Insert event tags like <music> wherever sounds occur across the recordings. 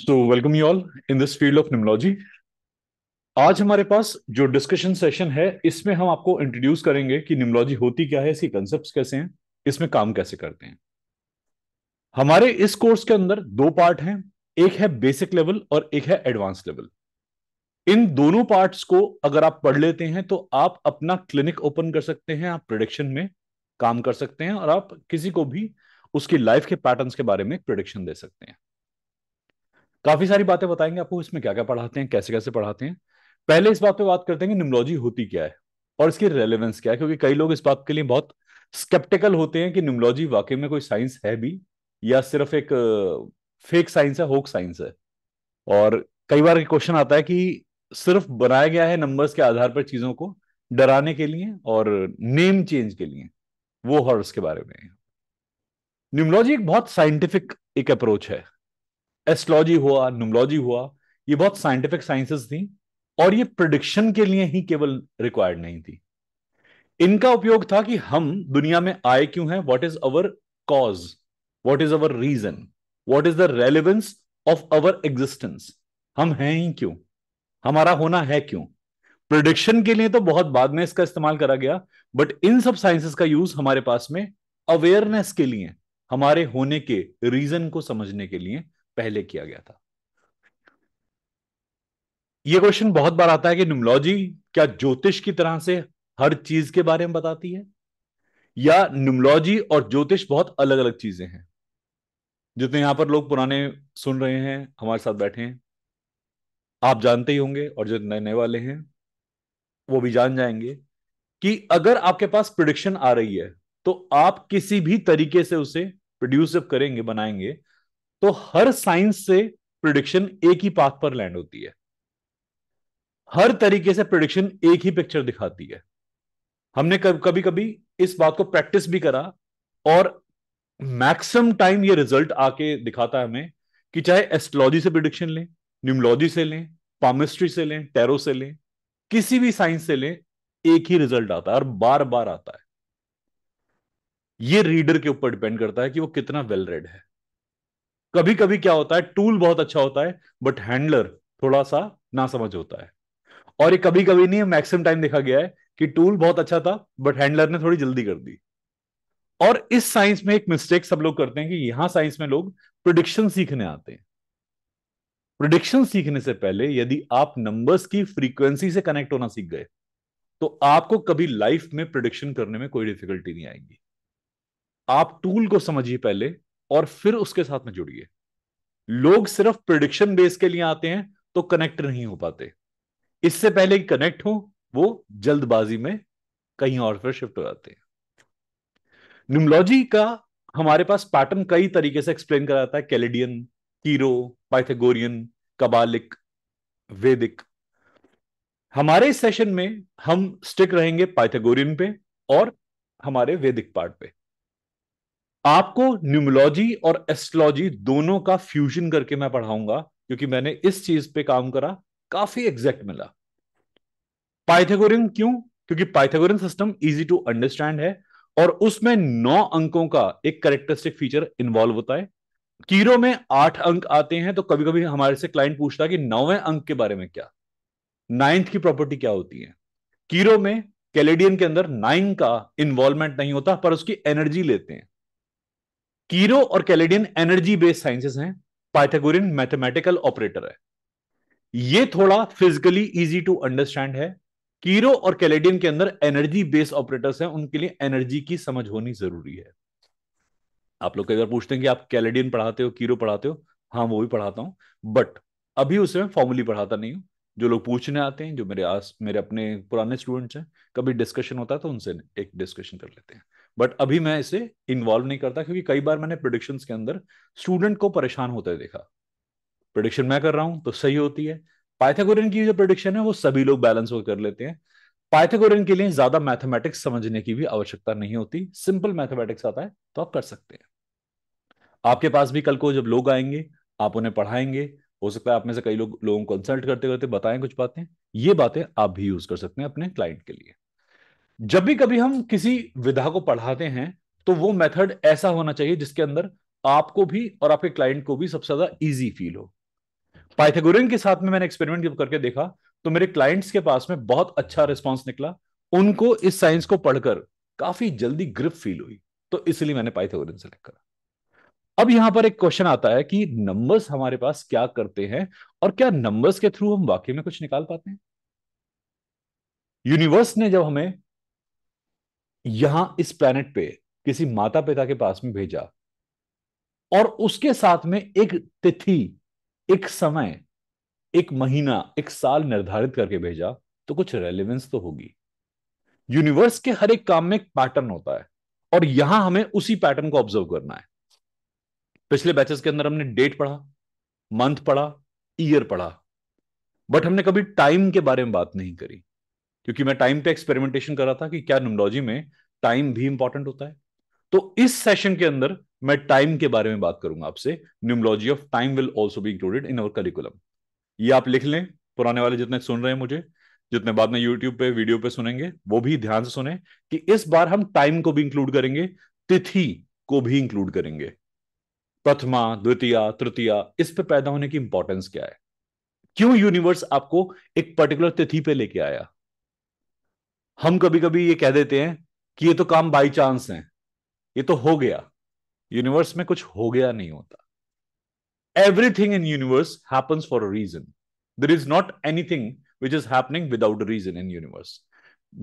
So welcome you all in this field of numerology आज हमारे पास जो डिस्कशन सेशन है इसमें हम आपको इंट्रोड्यूस करेंगे कि निमोलॉजी होती क्या है इसकी कंसेप्ट कैसे हैं इसमें काम कैसे करते हैं हमारे इस कोर्स के अंदर दो पार्ट हैं एक है बेसिक लेवल और एक है एडवांस लेवल इन दोनों पार्ट्स को अगर आप पढ़ लेते हैं तो आप अपना क्लिनिक ओपन कर सकते हैं आप प्रोडिक्शन में काम कर सकते हैं और आप किसी को भी उसकी लाइफ के पैटर्न्स के बारे में प्रोडिक्शन दे सकते हैं काफी सारी बातें बताएंगे आपको इसमें क्या क्या पढ़ाते हैं कैसे कैसे पढ़ाते हैं पहले इस बात पे बात करते हैं कि न्यूमोलॉजी होती क्या है और इसकी रेलेवेंस क्या है क्योंकि कई लोग इस बात के लिए बहुत स्केप्टिकल होते हैं कि न्यूमोलॉजी वाकई में कोई साइंस है भी या सिर्फ एक फेक साइंस है होक साइंस है और कई बार क्वेश्चन आता है कि सिर्फ बनाया गया है नंबर्स के आधार पर चीजों को डराने के लिए और नेम चेंज के लिए वो हॉर्स के बारे में न्यूमोलॉजी एक बहुत साइंटिफिक एक अप्रोच है एस्ट्रोलॉजी हुआ न्यूमोलॉजी हुआ ये बहुत साइंटिफिक साइंसेस थी और ये प्रोडिक्शन के लिए ही केवल रिक्वायर्ड नहीं थी इनका उपयोग था कि हम दुनिया में आए क्यों हैं what is our cause what is our reason what is the relevance of our existence हम हैं ही क्यों हमारा होना है क्यों प्रोडिक्शन के लिए तो बहुत बाद में इसका इस्तेमाल करा गया बट इन सब साइंसेस का यूज हमारे पास में अवेयरनेस के लिए हमारे होने के रीजन को समझने के लिए पहले किया गया था ये क्वेश्चन बहुत बार आता है कि न्यूमोलॉजी क्या ज्योतिष की तरह से हर चीज के बारे में बताती है या न्यूमोलॉजी और ज्योतिष बहुत अलग अलग चीजें हैं जितने यहां पर लोग पुराने सुन रहे हैं हमारे साथ बैठे हैं आप जानते ही होंगे और जो नए नए वाले हैं वो भी जान जाएंगे कि अगर आपके पास प्रिडिक्शन आ रही है तो आप किसी भी तरीके से उसे प्रोड्यूस करेंगे बनाएंगे तो हर साइंस से प्रिडिक्शन एक ही पाथ पर लैंड होती है हर तरीके से प्रिडिक्शन एक ही पिक्चर दिखाती है हमने कभी कभी इस बात को प्रैक्टिस भी करा और मैक्सिमम टाइम ये रिजल्ट आके दिखाता है हमें कि चाहे एस्ट्रोलॉजी से प्रिडिक्शन लें न्यूमोलॉजी से लें पामिस्ट्री से लें टेरो से लें किसी भी साइंस से लें एक ही रिजल्ट आता है और बार बार आता है ये रीडर के ऊपर डिपेंड करता है कि वो कितना वेल well रेड है कभी कभी क्या होता है टूल बहुत अच्छा होता है बट हैंडलर थोड़ा सा ना समझ होता है और ये कभी कभी नहीं मैक्सिमम टाइम देखा गया है कि टूल बहुत अच्छा था बट हैंडलर ने थोड़ी जल्दी कर दी और इस साइंस में एक मिस्टेक सब लोग करते हैं कि यहां साइंस में लोग प्रोडिक्शन सीखने आते हैं प्रोडिक्शन सीखने से पहले यदि आप नंबर्स की फ्रीक्वेंसी से कनेक्ट होना सीख गए तो आपको कभी लाइफ में प्रोडिक्शन करने में कोई डिफिकल्टी नहीं आएगी आप टूल को समझिए पहले और फिर उसके साथ में जुड़िए लोग सिर्फ प्रिडिक्शन बेस के लिए आते हैं तो कनेक्ट नहीं हो पाते इससे पहले कि कनेक्ट हो वो जल्दबाजी में कहीं और फिर शिफ्ट हो जाते हैं न्यूमोलॉजी का हमारे पास पैटर्न कई तरीके से एक्सप्लेन कराता है Chaldean Cheiro Pythagorean Kabbalistic Vedic हमारे सेशन में हम स्टिक रहेंगे पाइथागोरियन पे और हमारे वेदिक पार्ट पे आपको न्यूमोलॉजी और एस्ट्रोलॉजी दोनों का फ्यूजन करके मैं पढ़ाऊंगा क्योंकि मैंने इस चीज पे काम करा काफी एग्जैक्ट मिला पाइथागोरियन क्यों क्योंकि Pythagorean system easy to understand है और उसमें नौ अंकों का एक करेक्टरिस्टिक फीचर इन्वॉल्व होता है कीरो में आठ अंक आते हैं तो कभी कभी हमारे से क्लाइंट पूछता है कि नौवे अंक के बारे में क्या नाइन्थ की प्रॉपर्टी क्या होती है कीरो में कैलेडियन के अंदर नाइन का इन्वॉल्वमेंट नहीं होता पर उसकी एनर्जी लेते हैं कीरो और कैलेडियन एनर्जी बेस्ड साइंसेस हैं पाइथागोरियन मैथमेटिकल ऑपरेटर है ये थोड़ा फिजिकली इजी टू अंडरस्टैंड है कीरो और कैलेडियन के अंदर एनर्जी बेस्ड ऑपरेटर्स हैं उनके लिए एनर्जी की समझ होनी जरूरी है आप लोग कई बार पूछते हैं कि आप कैलेडियन पढ़ाते हो कीरो पढ़ाते हो हाँ वो भी पढ़ाता हूं बट अभी उसमें फॉर्मली पढ़ाता नहीं हूं जो लोग पूछने आते हैं जो मेरे आस मेरे अपने पुराने स्टूडेंट्स हैं कभी डिस्कशन होता है तो उनसे एक डिस्कशन कर लेते हैं बट अभी मैं इसे इन्वॉल्व नहीं करता क्योंकि कई बार मैंने प्रोडिक्शन के अंदर स्टूडेंट को परेशान होते देखा प्रोडिक्शन मैं कर रहा हूं तो सही होती है पाइथागोरियन की जो प्रोडिक्शन है वो सभी लोग बैलेंस होकर कर लेते हैं पाइथागोरियन के लिए ज्यादा मैथमेटिक्स समझने की भी आवश्यकता नहीं होती सिंपल मैथमेटिक्स आता है तो आप कर सकते हैं आपके पास भी कल को जब लोग आएंगे आप उन्हें पढ़ाएंगे हो सकता है आप में से कई लोग लोगों को कंसल्ट करते करते बताएं कुछ बातें ये बातें आप भी यूज कर सकते हैं अपने क्लाइंट के लिए जब भी कभी हम किसी विधा को पढ़ाते हैं तो वो मेथड ऐसा होना चाहिए जिसके अंदर आपको भी और आपके क्लाइंट को भी सबसे ज्यादा इजी फील हो पाइथागोरियन के साथ में मैंने एक्सपेरिमेंट करके देखा तो मेरे क्लाइंट्स के पास में बहुत अच्छा रिस्पॉन्स निकला उनको इस साइंस को पढ़कर काफी जल्दी ग्रिप फील हुई तो इसलिए मैंने पाइथागोरियन सेलेक्ट करा अब यहां पर एक क्वेश्चन आता है कि नंबर्स हमारे पास क्या करते हैं और क्या नंबर्स के थ्रू हम वाकई में कुछ निकाल पाते हैं यूनिवर्स ने जब हमें यहां इस प्लेनेट पे किसी माता पिता के पास में भेजा और उसके साथ में एक तिथि एक समय एक महीना एक साल निर्धारित करके भेजा तो कुछ रेलिवेंस तो होगी यूनिवर्स के हर एक काम में एक पैटर्न होता है और यहां हमें उसी पैटर्न को ऑब्जर्व करना है पिछले बैचेस के अंदर हमने डेट पढ़ा मंथ पढ़ा ईयर पढ़ा बट हमने कभी टाइम के बारे में बात नहीं करी क्योंकि मैं टाइम पे एक्सपेरिमेंटेशन कर रहा था कि क्या न्यूमोलॉजी में टाइम भी इंपॉर्टेंट होता है तो इस सेशन के अंदर मैं टाइम के बारे में बात करूंगा आपसे numerology of time will also be included in our curriculum ये आप लिख लें पुराने वाले जितने सुन रहे हैं मुझे जितने बाद में यूट्यूब पे वीडियो पे सुनेंगे वो भी ध्यान से सुने कि इस बार हम टाइम को भी इंक्लूड करेंगे तिथि को भी इंक्लूड करेंगे प्रथमा द्वितीय तृतीय इस पे पैदा होने की इंपॉर्टेंस क्या है क्यों यूनिवर्स आपको एक पर्टिकुलर तिथि पे लेके आया हम कभी कभी ये कह देते हैं कि ये तो काम बाई चांस है ये तो हो गया यूनिवर्स में कुछ हो गया नहीं होता everything in universe happens for a reason there is not anything which is happening without reason in universe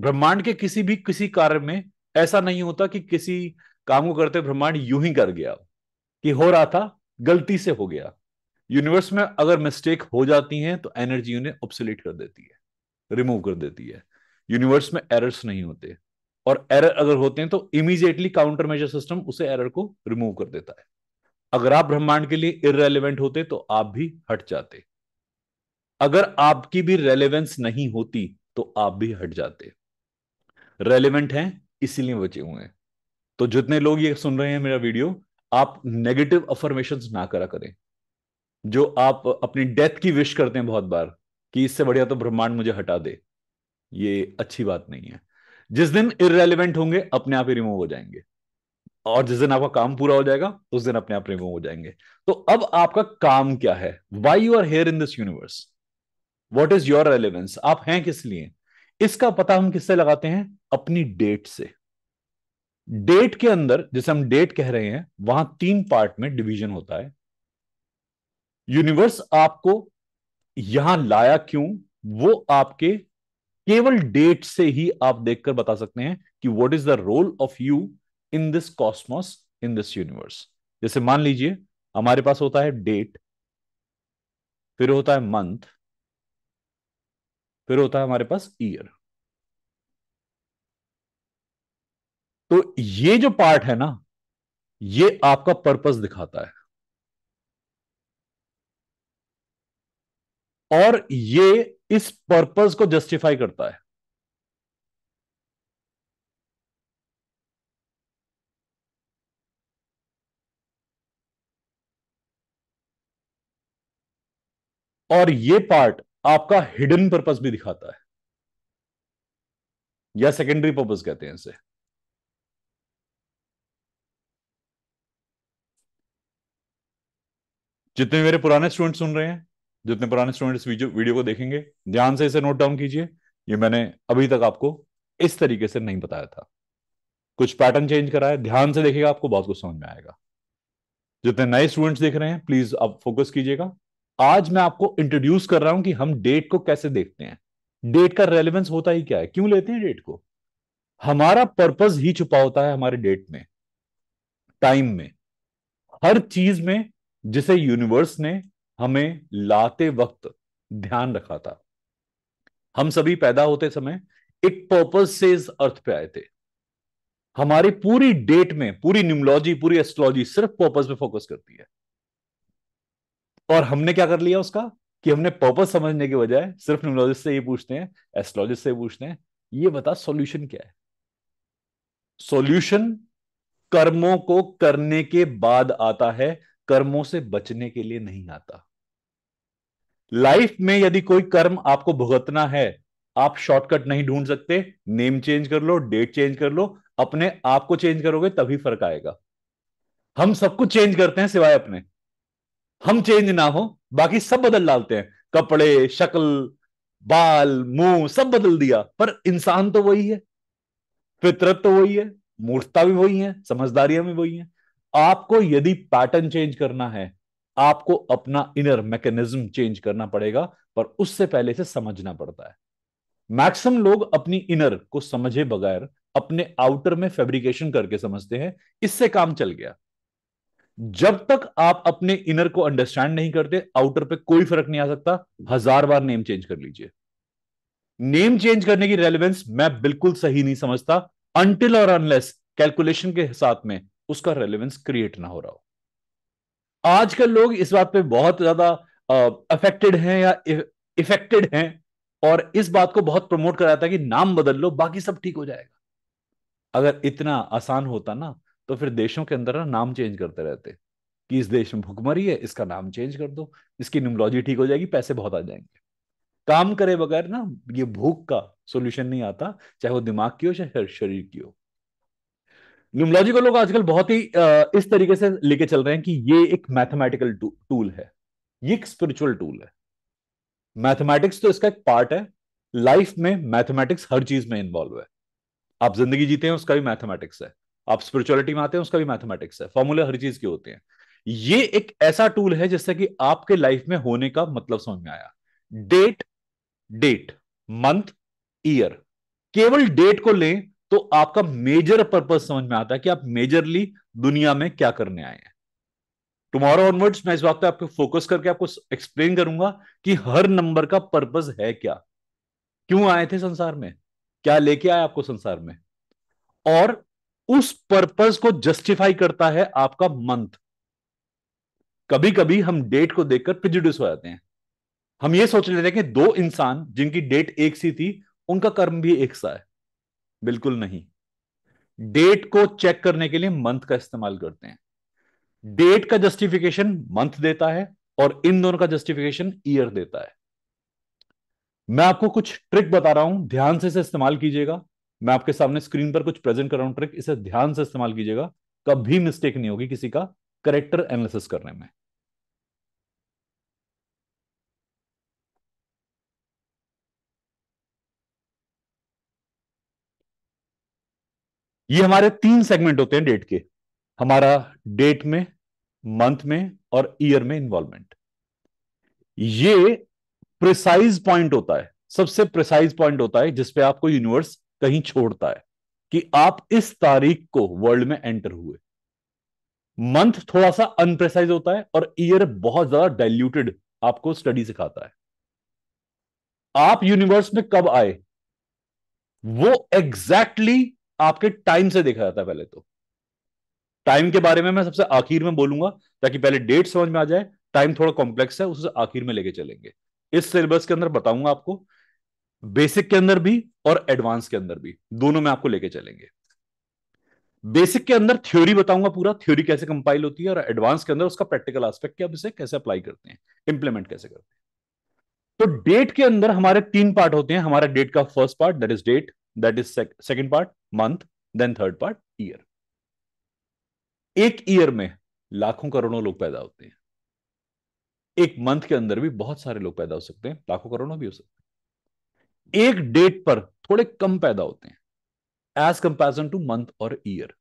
ब्रह्मांड के किसी भी किसी कार्य में ऐसा नहीं होता कि किसी काम को करते ब्रह्मांड यूं ही कर गया कि हो रहा था गलती से हो गया यूनिवर्स में अगर मिस्टेक हो जाती हैं तो एनर्जी उन्हें ऑप्सोलेट कर देती है रिमूव कर देती है यूनिवर्स में एरर्स नहीं होते और एरर अगर होते हैं तो इमीजिएटली काउंटर मेजर सिस्टम उसे एरर को रिमूव कर देता है अगर आप ब्रह्मांड के लिए इरेलीवेंट होते तो आप भी हट जाते अगर आपकी भी रेलेवेंस नहीं होती तो आप भी हट जाते रेलिवेंट हैं इसीलिए बचे हुए हैं तो जितने लोग ये सुन रहे हैं मेरा वीडियो आप नेगेटिव अफर्मेशन ना करा करें जो आप अपनी डेथ की विश करते हैं बहुत बार कि इससे बढ़िया तो ब्रह्मांड मुझे हटा दे ये अच्छी बात नहीं है जिस दिन इरेलीवेंट होंगे अपने आप ही रिमूव हो जाएंगे और जिस दिन आपका काम पूरा हो जाएगा उस दिन अपने आप रिमूव हो जाएंगे तो अब आपका काम क्या है why you are here in this universe what is your relevance आप हैं किस लिए इसका पता हम किससे लगाते हैं अपनी डेट से डेट के अंदर जिसे हम डेट कह रहे हैं वहां तीन पार्ट में डिवीजन होता है यूनिवर्स आपको यहां लाया क्यों वो आपके केवल डेट से ही आप देखकर बता सकते हैं कि what is the role of you in this cosmos in this universe जैसे मान लीजिए हमारे पास होता है डेट फिर होता है मंथ फिर होता है हमारे पास ईयर तो ये जो पार्ट है ना ये आपका पर्पस दिखाता है और ये इस पर्पज को जस्टिफाई करता है और ये पार्ट आपका हिडन पर्पज भी दिखाता है या सेकेंडरी पर्पज कहते हैं इसे जितने मेरे पुराने स्टूडेंट सुन रहे हैं जितने पुराने स्टूडेंट्स वीडियो वीडियो को देखेंगे ध्यान से इसे नोट डाउन कीजिए ये मैंने अभी तक आपको इस तरीके से नहीं बताया था कुछ पैटर्न चेंज करा है ध्यान से देखिएगा आपको बहुत कुछ समझ में आएगा जितने नए स्टूडेंट्स देख रहे हैं प्लीज आप फोकस कीजिएगा आज मैं आपको इंट्रोड्यूस कर रहा हूं कि हम डेट को कैसे देखते हैं डेट का रेलिवेंस होता ही क्या है क्यों लेते हैं डेट को हमारा पर्पज ही छुपा होता है हमारे डेट में टाइम में हर चीज में जिसे यूनिवर्स ने हमें लाते वक्त ध्यान रखा था हम सभी पैदा होते समय इट पर्पज से इस अर्थ पे आए थे हमारी पूरी डेट में पूरी न्यूमोलॉजी पूरी एस्ट्रोलॉजी सिर्फ पर्पज पे फोकस करती है और हमने क्या कर लिया उसका कि हमने पर्पज समझने के बजाय सिर्फ न्यूमोलॉजिस्ट से ये पूछते हैं एस्ट्रोलॉजिस्ट से पूछते हैं ये बता सॉल्यूशन क्या है सॉल्यूशन कर्मों को करने के बाद आता है कर्मों से बचने के लिए नहीं आता लाइफ में यदि कोई कर्म आपको भुगतना है आप शॉर्टकट नहीं ढूंढ सकते नेम चेंज कर लो डेट चेंज कर लो अपने आप को चेंज करोगे तभी फर्क आएगा हम सब कुछ चेंज करते हैं सिवाय अपने हम चेंज ना हो बाकी सब बदल डालते हैं कपड़े शक्ल बाल मुंह सब बदल दिया पर इंसान तो वही है फितरत तो वही है मूर्खता भी वही है समझदारियां भी वही है आपको यदि पैटर्न चेंज करना है आपको अपना इनर मैकेनिज्म चेंज करना पड़ेगा पर उससे पहले से समझना पड़ता है मैक्सिमम लोग अपनी इनर को समझे बगैर अपने आउटर में फैब्रिकेशन करके समझते हैं इससे काम चल गया जब तक आप अपने इनर को अंडरस्टैंड नहीं करते आउटर पे कोई फर्क नहीं आ सकता हजार बार नेम चेंज कर लीजिए नेम चेंज करने की रेलेवेंस मैं बिल्कुल सही नहीं समझता अनटिल और अनलेस कैलकुलेशन के साथ में उसका रेलेवेंस क्रिएट ना हो रहा हो आजकल लोग इस बात पे बहुत ज्यादा अफेक्टेड हैं या इफेक्टेड हैं और इस बात को बहुत प्रमोट करा जाता है कि नाम बदल लो बाकी सब ठीक हो जाएगा अगर इतना आसान होता ना तो फिर देशों के अंदर ना नाम चेंज करते रहते कि इस देश में भुखमरी है इसका नाम चेंज कर दो इसकी न्यूमोलॉजी ठीक हो जाएगी पैसे बहुत आ जाएंगे काम करे बगैर ना ये भूख का सोल्यूशन नहीं आता चाहे वो दिमाग की हो चाहे शरीर की हो न्यूमोलॉजी को लोग आजकल बहुत ही इस तरीके से लेके चल रहे हैं कि ये एक मैथमेटिकल टूल है ये एक स्पिरिचुअल टूल है मैथमेटिक्स तो इसका एक पार्ट है लाइफ में मैथमेटिक्स हर चीज में इन्वॉल्व है आप जिंदगी जीते हैं उसका भी मैथमेटिक्स है आप स्पिरिचुअलिटी में आते हैं उसका भी मैथमेटिक्स है फॉर्मूले हर चीज के होते हैं ये एक ऐसा टूल है जिससे कि आपके लाइफ में होने का मतलब समझ में आया डेट डेट मंथ ईयर केवल डेट को लें तो आपका मेजर पर्पज समझ में आता है कि आप मेजरली दुनिया में क्या करने आए हैं टुमारो ऑनवर्ड्स मैं इस बात पर आपको फोकस करके आपको एक्सप्लेन करूंगा कि हर नंबर का पर्पज है क्या क्यों आए थे संसार में क्या लेके आए आपको संसार में और उस पर्पज को जस्टिफाई करता है आपका मंथ कभी कभी हम डेट को देखकर प्रिजुडिस हो जाते हैं हम ये सोच लेते हैं कि दो इंसान जिनकी डेट एक सी थी उनका कर्म भी एक सा है बिल्कुल नहीं डेट को चेक करने के लिए मंथ का इस्तेमाल करते हैं डेट का जस्टिफिकेशन मंथ देता है और इन दोनों का जस्टिफिकेशन ईयर देता है मैं आपको कुछ ट्रिक बता रहा हूं ध्यान से इसे इस्तेमाल कीजिएगा मैं आपके सामने स्क्रीन पर कुछ प्रेजेंट कर रहा हूं ट्रिक इसे ध्यान से इस्तेमाल कीजिएगा कभी मिस्टेक नहीं होगी किसी का करेक्टर एनालिसिस करने में ये हमारे तीन सेगमेंट होते हैं डेट के हमारा डेट में मंथ में और ईयर में इन्वॉल्वमेंट ये प्रिसाइज पॉइंट होता है सबसे प्रिसाइज पॉइंट होता है जिसपे आपको यूनिवर्स कहीं छोड़ता है कि आप इस तारीख को वर्ल्ड में एंटर हुए मंथ थोड़ा सा अनप्रेसाइज होता है और ईयर बहुत ज्यादा डाइल्यूटेड आपको स्टडी सिखाता है आप यूनिवर्स में कब आए वो एग्जैक्टली exactly आपके टाइम से देखा जाता है पहले तो टाइम के बारे में मैं सबसे आखिर में बोलूंगा ताकि पहले डेट समझ में आ जाए टाइम थोड़ा कॉम्प्लेक्स है उससे आखिर में लेके चलेंगे इस सिलेबस के अंदर बताऊंगा आपको बेसिक के अंदर भी और एडवांस के अंदर भी दोनों में आपको लेके चलेंगे बेसिक के अंदर थ्योरी बताऊंगा पूरा थ्योरी कैसे कंपाइल होती है और एडवांस के अंदर उसका प्रैक्टिकल एस्पेक्ट क्या इसे कैसे अप्लाई करते हैं इंप्लीमेंट कैसे करते हैं तो डेट के अंदर हमारे तीन पार्ट होते हैं हमारा डेट का first part that is date that is second part month then third part year एक ईयर में लाखों करोड़ों लोग पैदा होते हैं एक मंथ के अंदर भी बहुत सारे लोग पैदा हो सकते हैं लाखों करोड़ों भी हो सकते हैं एक डेट पर थोड़े कम पैदा होते हैं एज कंपेरिजन टू मंथ और ईयर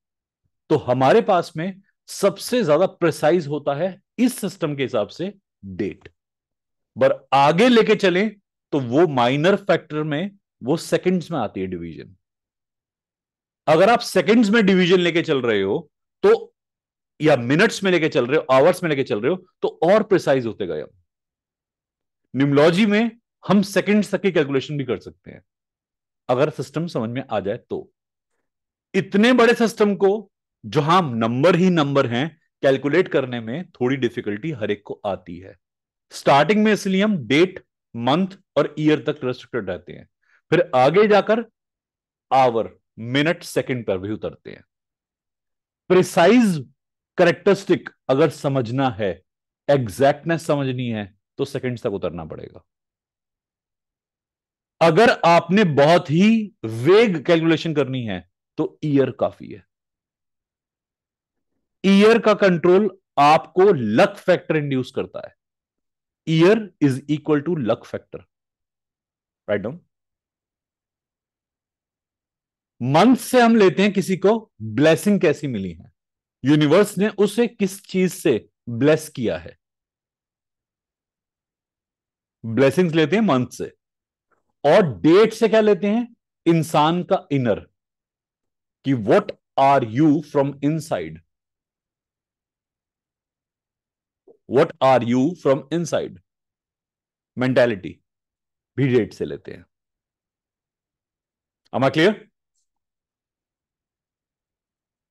तो हमारे पास में सबसे ज्यादा प्रिसाइज होता है इस सिस्टम के हिसाब से डेट पर आगे लेके चले तो वो माइनर फैक्टर में वो सेकंड्स में आती है डिवीजन अगर आप सेकंड्स में डिवीजन लेके चल रहे हो तो या मिनट्स में लेके चल रहे हो आवर्स में लेके चल रहे हो तो और प्रिसाइज होते गए हम में हम सेकंड्स तक की कैलकुलेशन भी कर सकते हैं अगर सिस्टम समझ में आ जाए तो इतने बड़े सिस्टम को जहां नंबर ही नंबर हैं कैलकुलेट करने में थोड़ी डिफिकल्टी हर एक को आती है स्टार्टिंग में इसलिए हम डेट मंथ और ईयर तक रेस्ट्रिक्टेड रहते हैं फिर आगे जाकर आवर मिनट सेकंड पर भी उतरते हैं प्रिसाइज करेक्टरिस्टिक अगर समझना है एग्जैक्टनेस समझनी है तो सेकंड तक उतरना पड़ेगा अगर आपने बहुत ही वेग कैलकुलेशन करनी है तो ईयर काफी है ईयर का कंट्रोल आपको लक फैक्टर इंड्यूस करता है year is equal to luck factor write down month से हम लेते हैं किसी को ब्लेसिंग कैसी मिली है यूनिवर्स ने उसे किस चीज से ब्लेस किया है ब्लेसिंग्स लेते हैं मंथ से और डेट से क्या लेते हैं इंसान का इनर कि what are you from inside what are you from inside mentality भी डेट से लेते हैं अमा क्लियर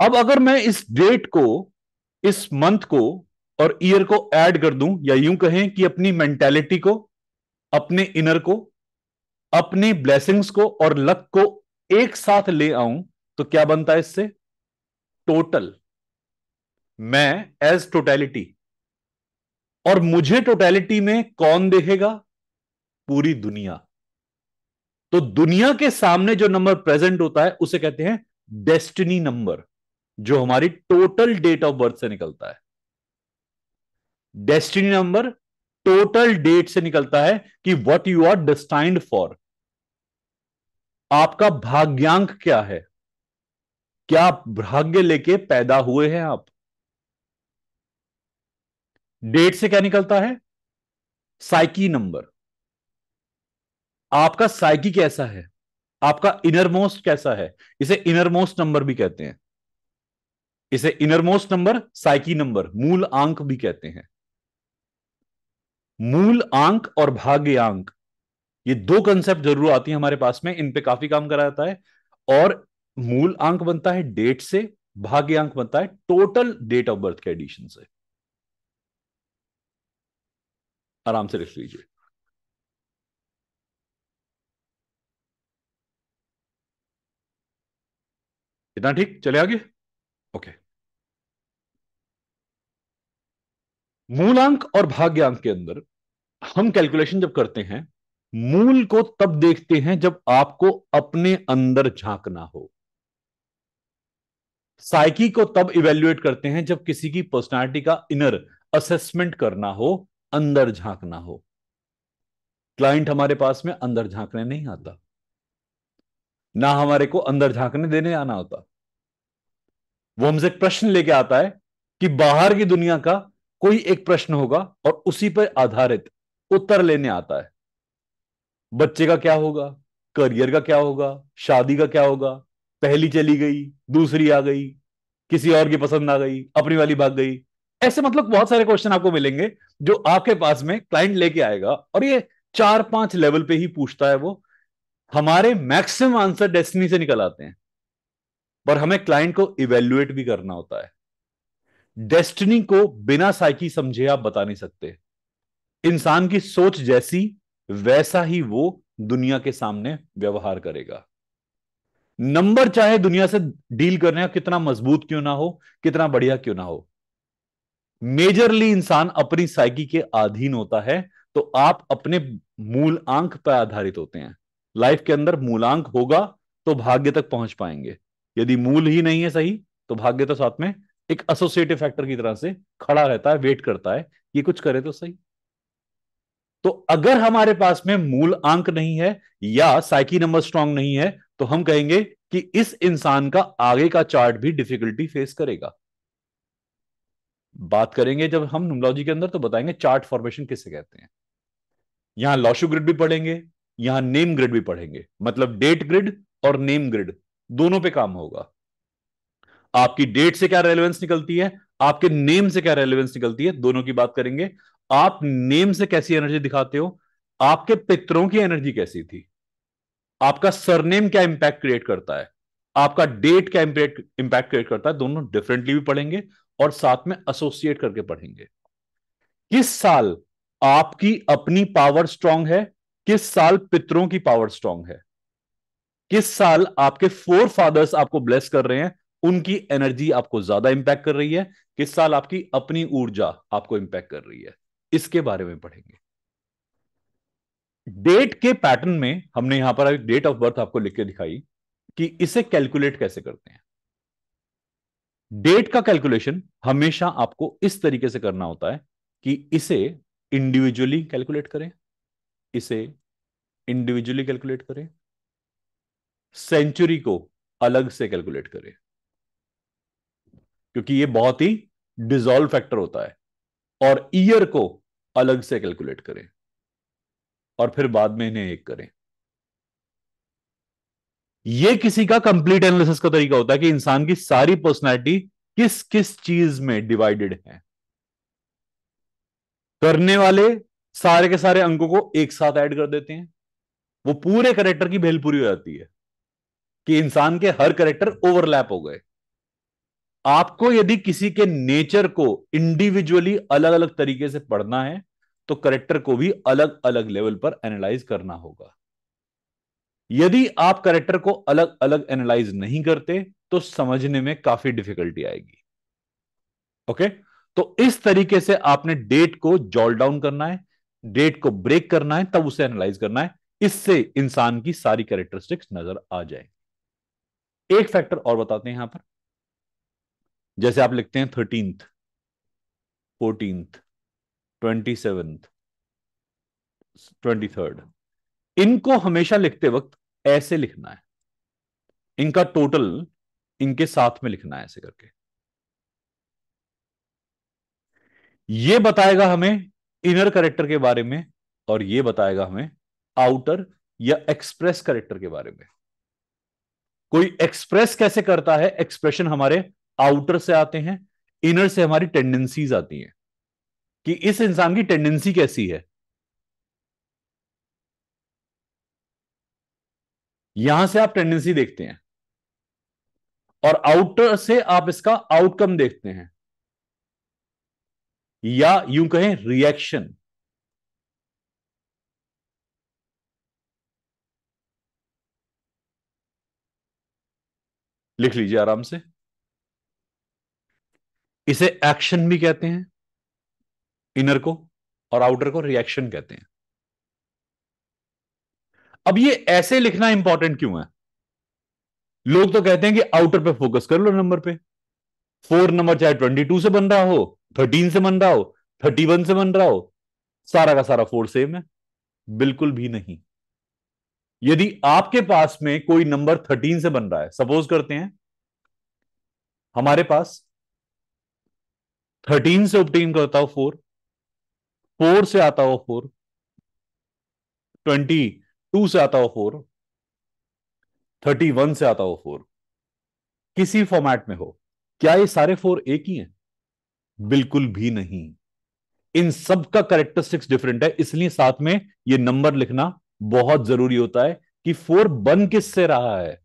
अब अगर मैं इस डेट को इस मंथ को और ईयर को ऐड कर दूं या यूं कहें कि अपनी मेंटेलिटी को अपने इनर को अपने ब्लेसिंग्स को और लक को एक साथ ले आऊं तो क्या बनता है इससे टोटल मैं एज टोटैलिटी और मुझे टोटैलिटी में कौन देखेगा पूरी दुनिया तो दुनिया के सामने जो नंबर प्रेजेंट होता है उसे कहते हैं डेस्टिनी नंबर जो हमारी टोटल डेट ऑफ बर्थ से निकलता है डेस्टिनी नंबर टोटल डेट से निकलता है कि what you are destined for आपका भाग्यांक क्या है क्या भाग्य लेके पैदा हुए हैं आप डेट से क्या निकलता है साइकी नंबर आपका साइकी कैसा है आपका इनरमोस्ट कैसा है इसे इनरमोस्ट नंबर भी कहते हैं इसे इनरमोस्ट नंबर साइकी नंबर मूल आंक भी कहते हैं मूल आंक और भाग्य आंक ये दो कंसेप्ट जरूर आती है हमारे पास में इन पे काफी काम करा जाता है और मूल आंक बनता है डेट से भाग्य आंक बनता है टोटल डेट ऑफ बर्थ के एडिशन से आराम से लिख लीजिए इतना ठीक चले आगे ओके मूलांक और भाग्यांक के अंदर हम कैलकुलेशन जब करते हैं मूल को तब देखते हैं जब आपको अपने अंदर झांकना हो साइकी को तब इवेल्युएट करते हैं जब किसी की पर्सनालिटी का इनर असेसमेंट करना हो अंदर झांकना हो क्लाइंट हमारे पास में अंदर झांकने नहीं आता ना हमारे को अंदर झांकने देने आना होता वो हमसे एक प्रश्न लेके आता है कि बाहर की दुनिया का कोई एक प्रश्न होगा और उसी पर आधारित उत्तर लेने आता है बच्चे का क्या होगा करियर का क्या होगा शादी का क्या होगा पहली चली गई दूसरी आ गई किसी और की पसंद आ गई अपनी वाली भाग गई ऐसे मतलब बहुत सारे क्वेश्चन आपको मिलेंगे जो आपके पास में क्लाइंट लेके आएगा और ये चार पांच लेवल पे ही पूछता है वो हमारे मैक्सिमम आंसर डेस्टिनी से निकल आते हैं पर हमें क्लाइंट को इवेल्युएट भी करना होता है डेस्टिनी को बिना साइकी समझे आप बता नहीं सकते इंसान की सोच जैसी वैसा ही वो दुनिया के सामने व्यवहार करेगा नंबर चाहे दुनिया से डील करने का कितना मजबूत क्यों ना हो कितना बढ़िया क्यों ना हो मेजरली इंसान अपनी साइकी के अधीन होता है तो आप अपने मूल आंक पर आधारित होते हैं लाइफ के अंदर मूलांक होगा तो भाग्य तक पहुंच पाएंगे यदि मूल ही नहीं है सही तो भाग्य तो साथ में एक एसोसिएटिव फैक्टर की तरह से खड़ा रहता है वेट करता है ये कुछ करे तो सही तो अगर हमारे पास में मूल अंक नहीं है या साइकी नंबर स्ट्रांग नहीं है तो हम कहेंगे कि इस इंसान का आगे का चार्ट भी डिफिकल्टी फेस करेगा बात करेंगे जब हम नुमलॉजी के अंदर तो बताएंगे चार्ट फॉर्मेशन किसे कहते हैं यहां लॉशु ग्रिड भी पढ़ेंगे यहां नेम ग्रिड भी पढ़ेंगे मतलब डेट ग्रिड और नेम ग्रिड दोनों पे काम होगा आपकी डेट से क्या रेलेवेंस निकलती है आपके नेम से क्या रेलेवेंस निकलती है दोनों की बात करेंगे आप नेम से कैसी एनर्जी दिखाते हो आपके पितरों की एनर्जी कैसी थी आपका सरनेम क्या इंपैक्ट क्रिएट करता है आपका डेट क्या इंपैक्ट क्रिएट करता है दोनों डिफरेंटली भी पढ़ेंगे और साथ में एसोसिएट करके पढ़ेंगे किस साल आपकी अपनी पावर स्ट्रांग है किस साल पितरों की पावर स्ट्रांग है किस साल आपके फोर फादर्स आपको ब्लेस कर रहे हैं उनकी एनर्जी आपको ज्यादा इंपैक्ट कर रही है किस साल आपकी अपनी ऊर्जा आपको इंपैक्ट कर रही है इसके बारे में पढ़ेंगे डेट के पैटर्न में हमने यहां पर डेट ऑफ बर्थ आपको लिख के दिखाई कि इसे कैलकुलेट कैसे करते हैं डेट का कैलकुलेशन हमेशा आपको इस तरीके से करना होता है कि इसे इंडिविजुअली कैलकुलेट करें इसे इंडिविजुअली कैलकुलेट करें सेंचुरी को अलग से कैलकुलेट करें क्योंकि ये बहुत ही डिजोल्व फैक्टर होता है और ईयर को अलग से कैलकुलेट करें और फिर बाद में इन्हें एक करें ये किसी का कंप्लीट एनालिसिस का तरीका होता है कि इंसान की सारी पर्सनालिटी किस किस चीज में डिवाइडेड है करने वाले सारे के सारे अंकों को एक साथ ऐड कर देते हैं वो पूरे करेक्टर की भेलपूरी हो जाती है कि इंसान के हर करेक्टर ओवरलैप हो गए आपको यदि किसी के नेचर को इंडिविजुअली अलग अलग तरीके से पढ़ना है तो करेक्टर को भी अलग अलग लेवल पर एनालाइज करना होगा यदि आप करेक्टर को अलग अलग एनालाइज नहीं करते तो समझने में काफी डिफिकल्टी आएगी ओके तो इस तरीके से आपने डेट को जॉल डाउन करना है डेट को ब्रेक करना है तब उसे एनालाइज करना है इससे इंसान की सारी कैरेक्टरिस्टिक्स नजर आ जाएंगी एक फैक्टर और बताते हैं यहां पर जैसे आप लिखते हैं thirteenth fourteenth twenty seventh twenty third इनको हमेशा लिखते वक्त ऐसे लिखना है इनका टोटल इनके साथ में लिखना है ऐसे करके ये बताएगा हमें इनर करेक्टर के बारे में और ये बताएगा हमें आउटर या एक्सप्रेस करेक्टर के बारे में कोई एक्सप्रेस कैसे करता है एक्सप्रेशन हमारे आउटर से आते हैं इनर से हमारी टेंडेंसीज आती हैं कि इस इंसान की टेंडेंसी कैसी है यहां से आप टेंडेंसी देखते हैं और आउटर से आप इसका आउटकम देखते हैं या यूं कहें रिएक्शन लिख लीजिए आराम से इसे एक्शन भी कहते हैं इनर को और आउटर को रिएक्शन कहते हैं अब ये ऐसे लिखना इंपॉर्टेंट क्यों है लोग तो कहते हैं कि आउटर पे फोकस कर लो नंबर पे फोर नंबर चाहे ट्वेंटी टू से बन रहा हो थर्टीन से बन रहा हो थर्टी वन से बन रहा हो सारा का सारा फोर सेम है बिल्कुल भी नहीं यदि आपके पास में कोई नंबर थर्टीन से बन रहा है सपोज करते हैं हमारे पास थर्टीन से ऑप्टेन करता हो फोर फोर से आता हो फोर ट्वेंटी टू से आता हो फोर थर्टी वन से आता हो फोर किसी फॉर्मेट में हो क्या ये सारे फोर एक ही हैं बिल्कुल भी नहीं इन सब का करेक्टरिस्टिक्स डिफरेंट है इसलिए साथ में ये नंबर लिखना बहुत जरूरी होता है कि फोर बन किससे रहा है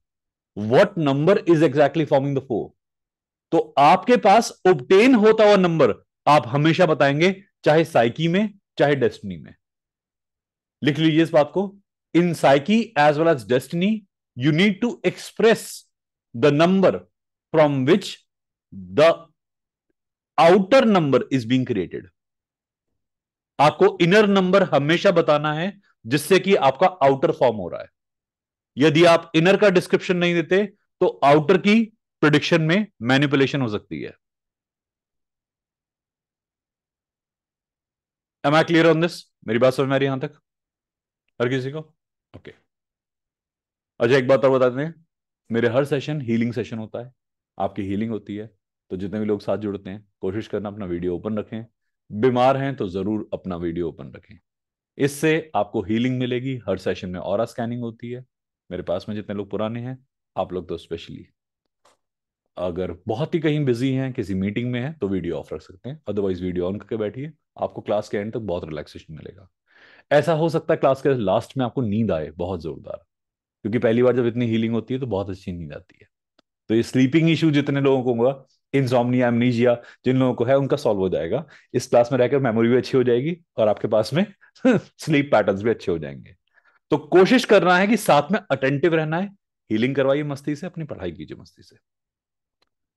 what number is exactly forming the four तो आपके पास ओबटेन होता हुआ नंबर आप हमेशा बताएंगे चाहे साइकी में चाहे डेस्टिनी में लिख लीजिए इस बात को in psyche as well as destiny you need to express the number from which the outer number is being created आपको इनर नंबर हमेशा बताना है जिससे कि आपका आउटर फॉर्म हो रहा है यदि आप इनर का डिस्क्रिप्शन नहीं देते तो आउटर की प्रोडिक्शन में मैनिपुलेशन हो सकती है am I clear on this मेरी बात समझ में आ रही यहां तक हर किसी को ओके okay. अच्छा एक बात और बता दें मेरे हर सेशन हीलिंग सेशन होता है आपकी हीलिंग होती है तो जितने भी लोग साथ जुड़ते हैं कोशिश करना अपना वीडियो ओपन रखें बीमार हैं तो जरूर अपना वीडियो ओपन रखें इससे आपको हीलिंग मिलेगी हर सेशन में और स्कैनिंग होती है मेरे पास में जितने लोग पुराने हैं आप लोग तो स्पेशली अगर बहुत ही कहीं बिजी हैं किसी मीटिंग में हैं तो वीडियो ऑफ रख सकते हैं अदरवाइज वीडियो ऑन करके बैठिए आपको क्लास के एंड तक तो बहुत रिलैक्सेशन मिलेगा ऐसा हो सकता है क्लास के लास्ट में आपको नींद आए बहुत जोरदार क्योंकि पहली बार जब इतनी हीलिंग होती है तो बहुत अच्छी नींद आती है तो ये स्लीपिंग इशू जितने लोगों को होगा इंसोमनिया एमनीजिया जिन लोगों को है उनका सॉल्व हो जाएगा इस क्लास में रहकर मेमोरी भी अच्छी हो जाएगी और आपके पास में स्लीप <laughs> पैटर्न भी अच्छे हो जाएंगे तो कोशिश करना है कि साथ में अटेंटिव रहना है हीलिंग करवाइए मस्ती से अपनी पढ़ाई कीजिए मस्ती से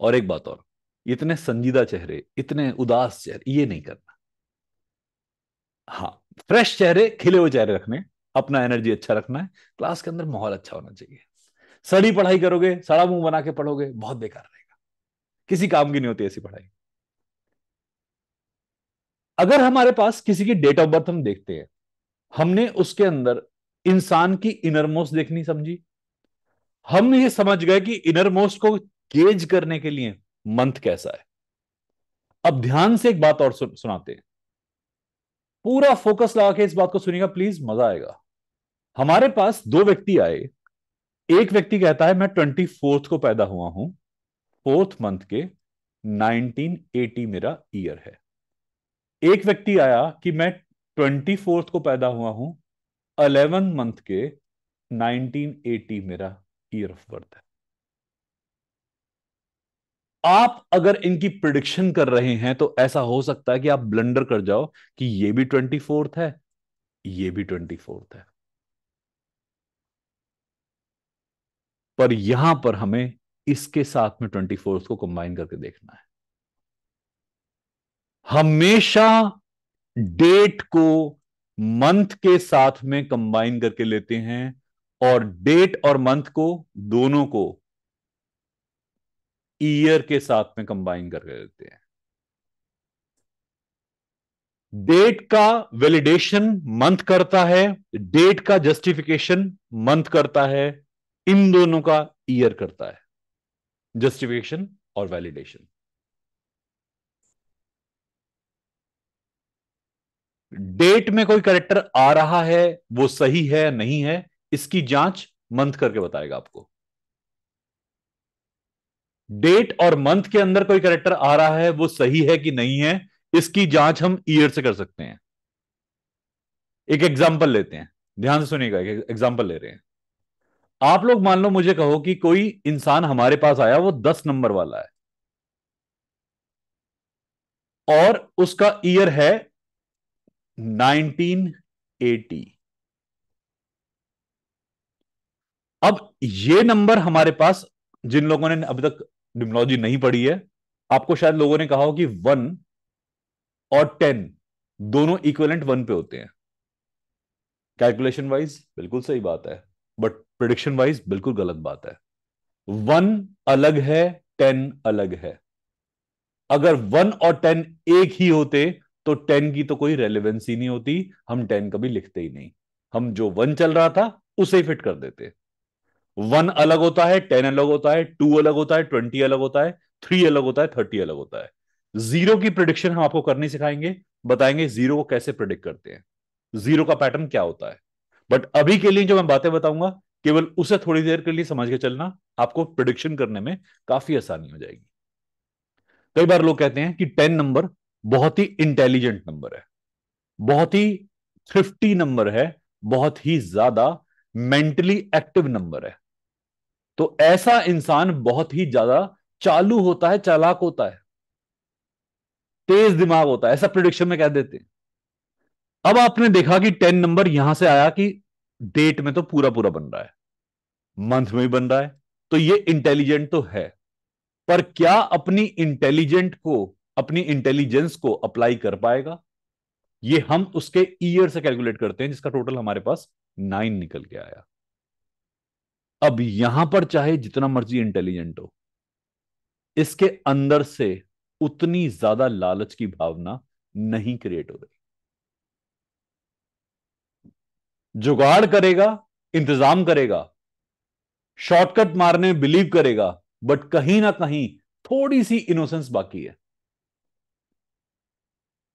और एक बात और इतने संजीदा चेहरे इतने उदास चेहरे ये नहीं करना हाँ फ्रेश चेहरे खिले हुए चेहरे रखने अपना एनर्जी अच्छा रखना है क्लास के अंदर माहौल अच्छा होना चाहिए सड़ी पढ़ाई करोगे सड़ा मुंह बना के पढ़ोगे बहुत बेकार रहेगा किसी काम की नहीं होती ऐसी पढ़ाई अगर हमारे पास किसी की डेट ऑफ बर्थ हम देखते हैं हमने उसके अंदर इंसान की इनरमोस्ट देखनी समझी हम ये समझ गए कि इनरमोस्ट को गेज करने के लिए मंथ कैसा है अब ध्यान से एक बात और सुन, सुनाते हैं पूरा फोकस लगा के इस बात को सुनिएगा प्लीज मजा आएगा हमारे पास दो व्यक्ति आए एक व्यक्ति कहता है मैं ट्वेंटी फोर्थ को पैदा हुआ हूं फोर्थ मंथ के 1980 मेरा ईयर है एक व्यक्ति आया कि मैं ट्वेंटी फोर्थ को पैदा हुआ हूं अलेवन मंथ के 1980 मेरा ईयर ऑफ बर्थ है आप अगर इनकी प्रिडिक्शन कर रहे हैं तो ऐसा हो सकता है कि आप ब्लंडर कर जाओ कि ये भी ट्वेंटी फोर्थ है ये भी ट्वेंटी फोर्थ है पर यहां पर हमें इसके साथ में ट्वेंटी फोर्थ को कंबाइन करके देखना है हमेशा डेट को मंथ के साथ में कंबाइन करके लेते हैं और डेट और मंथ को दोनों को ईयर के साथ में कंबाइन करके लेते हैं डेट का वैलिडेशन मंथ करता है डेट का जस्टिफिकेशन मंथ करता है इन दोनों का ईयर करता है जस्टिफिकेशन और वैलिडेशन डेट में कोई करेक्टर आ रहा है वो सही है नहीं है इसकी जांच मंथ करके बताएगा आपको डेट और मंथ के अंदर कोई करेक्टर आ रहा है वो सही है कि नहीं है इसकी जांच हम ईयर से कर सकते हैं एक एग्जाम्पल लेते हैं ध्यान से सुनिएगा एक एग्जाम्पल ले रहे हैं आप लोग मान लो मुझे कहो कि कोई इंसान हमारे पास आया वो दस नंबर वाला है और उसका ईयर है 1980 अब ये नंबर हमारे पास जिन लोगों ने अभी तक डिमोलॉजी नहीं पढ़ी है आपको शायद लोगों ने कहा हो कि वन और टेन दोनों इक्वलेंट वन पे होते हैं कैलकुलेशन वाइज बिल्कुल सही बात है बट प्रिडिक्शन वाइज बिल्कुल गलत बात है वन अलग है टेन अलग है अगर वन और टेन एक ही होते तो टेन की तो कोई रेलिवेंस ही नहीं होती हम टेन कभी लिखते ही नहीं हम जो वन चल रहा था उसे ही फिट कर देते वन अलग होता है टेन अलग होता है टू अलग होता है ट्वेंटी अलग होता है थ्री अलग होता है थर्टी अलग होता है जीरो की प्रिडिक्शन हम आपको करनी सिखाएंगे बताएंगे जीरो को कैसे प्रिडिक्ट करते हैं जीरो का पैटर्न क्या होता है बट अभी के लिए जो मैं बातें बताऊंगा केवल उसे थोड़ी देर के लिए समझ के चलना आपको प्रिडिक्शन करने में काफी आसानी हो जाएगी कई बार लोग कहते हैं कि टेन नंबर बहुत ही इंटेलिजेंट नंबर है बहुत ही थ्रिफ्टी नंबर है बहुत ही ज्यादा मेंटली एक्टिव नंबर है तो ऐसा इंसान बहुत ही ज्यादा चालू होता है चालाक होता है तेज दिमाग होता है ऐसा प्रिडिक्शन में कह देते हैं अब आपने देखा कि टेन नंबर यहां से आया कि डेट में तो पूरा पूरा बन रहा है मंथ में भी बन रहा है तो ये इंटेलिजेंट तो है पर क्या अपनी इंटेलिजेंट को अपनी इंटेलिजेंस को अप्लाई कर पाएगा ये हम उसके ईयर से कैलकुलेट करते हैं जिसका टोटल हमारे पास नाइन निकल के आया अब यहां पर चाहे जितना मर्जी इंटेलिजेंट हो इसके अंदर से उतनी ज्यादा लालच की भावना नहीं क्रिएट हो रही जुगाड़ करेगा इंतजाम करेगा शॉर्टकट मारने में बिलीव करेगा बट कहीं ना कहीं थोड़ी सी इनोसेंस बाकी है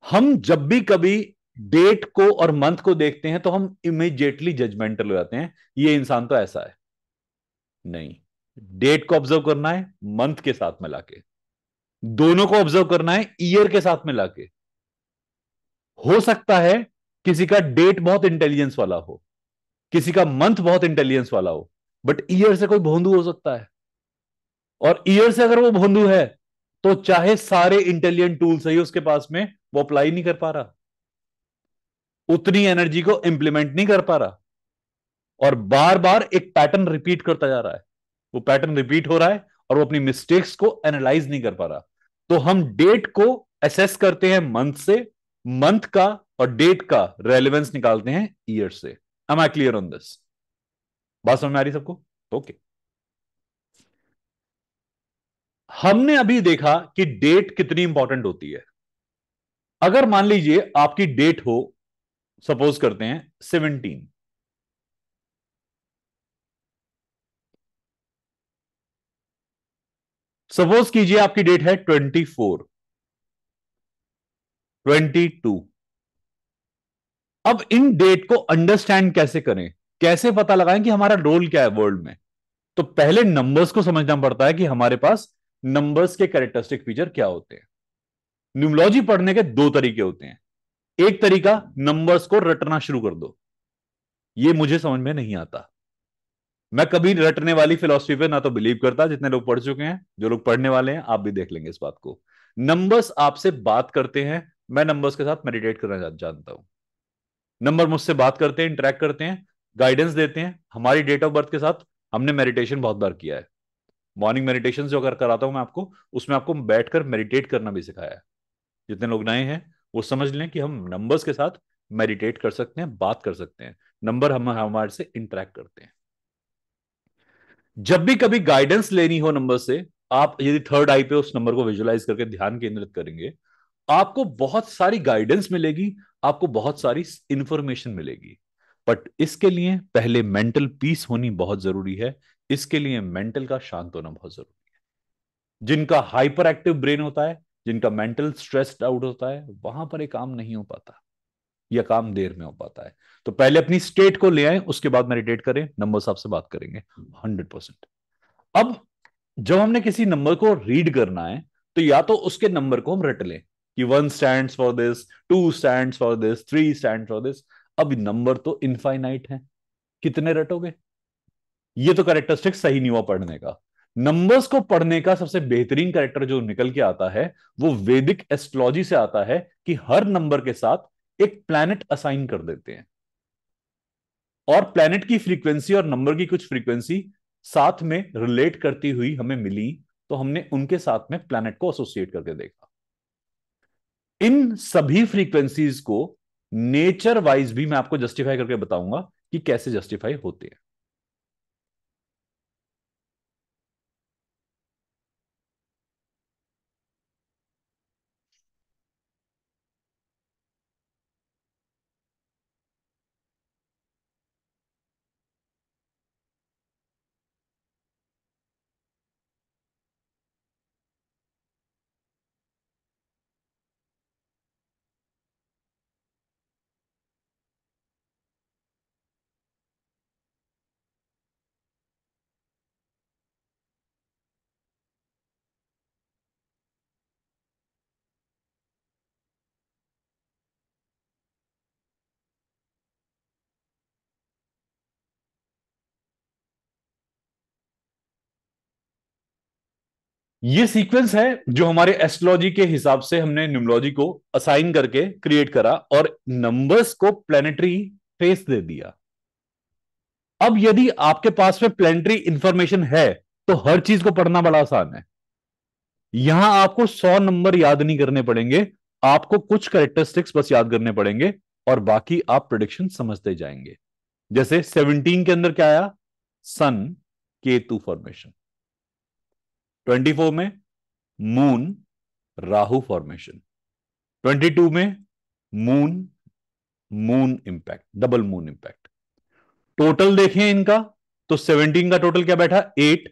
हम जब भी कभी डेट को और मंथ को देखते हैं तो हम इमीजिएटली जजमेंटल हो जाते हैं ये इंसान तो ऐसा है नहीं डेट को ऑब्जर्व करना है मंथ के साथ में लाके दोनों को ऑब्जर्व करना है ईयर के साथ में लाके हो सकता है किसी का डेट बहुत इंटेलिजेंस वाला हो किसी का मंथ बहुत इंटेलिजेंस वाला हो बट ईयर से कोई भोंदू हो सकता है और ईयर से अगर वो भोंदू है तो चाहे सारे इंटेलिजेंट टूल्स ही उसके पास में वो अप्लाई नहीं कर पा रहा उतनी एनर्जी को इंप्लीमेंट नहीं कर पा रहा और बार बार एक पैटर्न रिपीट करता जा रहा है वो पैटर्न रिपीट हो रहा है और वो अपनी मिस्टेक्स को एनालाइज नहीं कर पा रहा तो हम डेट को एसेस करते हैं मंथ से मंथ का और डेट का रेलिवेंस निकालते हैं ईयर से am I clear on this बात समझ में आ रही सबको ओके हमने अभी देखा कि डेट कितनी इंपॉर्टेंट होती है अगर मान लीजिए आपकी डेट हो सपोज करते हैं सेवनटीन सपोज कीजिए आपकी डेट है ट्वेंटी फोर ट्वेंटी टू अब इन डेट को अंडरस्टैंड कैसे करें कैसे पता लगाएं कि हमारा रोल क्या है वर्ल्ड में तो पहले नंबर्स को समझना पड़ता है कि हमारे पास नंबर्स के कैरेक्टरिस्टिक फीचर क्या होते हैं न्यूमोलॉजी पढ़ने के दो तरीके होते हैं एक तरीका नंबर्स को रटना शुरू कर दो ये मुझे समझ में नहीं आता मैं कभी रटने वाली फिलोसफी पे ना तो बिलीव करता जितने लोग पढ़ चुके हैं जो लोग पढ़ने वाले हैं आप भी देख लेंगे इस बात को नंबर्स आपसे बात करते हैं मैं नंबर्स के साथ मेडिटेट करना जानता हूं नंबर मुझसे बात करते हैं इंटरेक्ट करते हैं गाइडेंस देते हैं हमारी डेट ऑफ बर्थ के साथ हमने मेडिटेशन बहुत बार किया है मॉर्निंग मेडिटेशन जो अगर कराता हूं मैं आपको उसमें आपको बैठकर मेडिटेट करना भी सिखाया है जितने लोग नए हैं वो समझ लें कि हम नंबर्स के साथ मेडिटेट कर सकते हैं बात कर सकते हैं नंबर हम हमारे से इंटरेक्ट करते हैं जब भी कभी गाइडेंस लेनी हो नंबर से आप यदि थर्ड आई पे उस नंबर को विजुलाइज करके ध्यान केंद्रित करेंगे आपको बहुत सारी गाइडेंस मिलेगी आपको बहुत सारी इंफॉर्मेशन मिलेगी बट इसके लिए पहले मेंटल पीस होनी बहुत जरूरी है इसके लिए मेंटल का शांत होना बहुत जरूरी है जिनका हाइपर एक्टिव ब्रेन होता है जिनका मेंटल स्ट्रेस्ड आउट होता है वहां पर एक काम नहीं हो पाता यह काम देर में हो पाता है तो पहले अपनी स्टेट को ले आए उसके बाद मेडिटेट करें नंबर साहब से बात करेंगे हंड्रेड परसेंट अब जब हमने किसी नंबर को रीड करना है तो या तो उसके नंबर को हम रट लें कि one stand for this two stand for this three stand for this अब नंबर तो इनफाइनाइट है कितने रटोगे ये तो करेक्टरिस्टिक सही नहीं हुआ पढ़ने का नंबर्स को पढ़ने का सबसे बेहतरीन करेक्टर जो निकल के आता है वो वैदिक एस्ट्रोलॉजी से आता है कि हर नंबर के साथ एक प्लैनेट असाइन कर देते हैं और प्लैनेट की फ्रीक्वेंसी और नंबर की कुछ फ्रीक्वेंसी साथ में रिलेट करती हुई हमें मिली तो हमने उनके साथ में प्लैनेट को एसोसिएट करके देखा इन सभी फ्रीक्वेंसीज को नेचर वाइज भी मैं आपको जस्टिफाई करके बताऊंगा कि कैसे जस्टिफाई होते हैं ये सीक्वेंस है जो हमारे एस्ट्रोलॉजी के हिसाब से हमने न्यूमोलॉजी को असाइन करके क्रिएट करा और नंबर्स को प्लेनेटरी फेस दे दिया अब यदि आपके पास में प्लेनेटरी इंफॉर्मेशन है तो हर चीज को पढ़ना बड़ा आसान है यहां आपको सौ नंबर याद नहीं करने पड़ेंगे आपको कुछ करेक्टरिस्टिक्स बस याद करने पड़ेंगे और बाकी आप प्रोडिक्शन समझते जाएंगे जैसे 17 के अंदर क्या आया sun Ketu formation twenty four में moon Rahu formation twenty two में moon moon impact double moon impact total देखें इनका तो सेवनटीन का टोटल क्या बैठा एट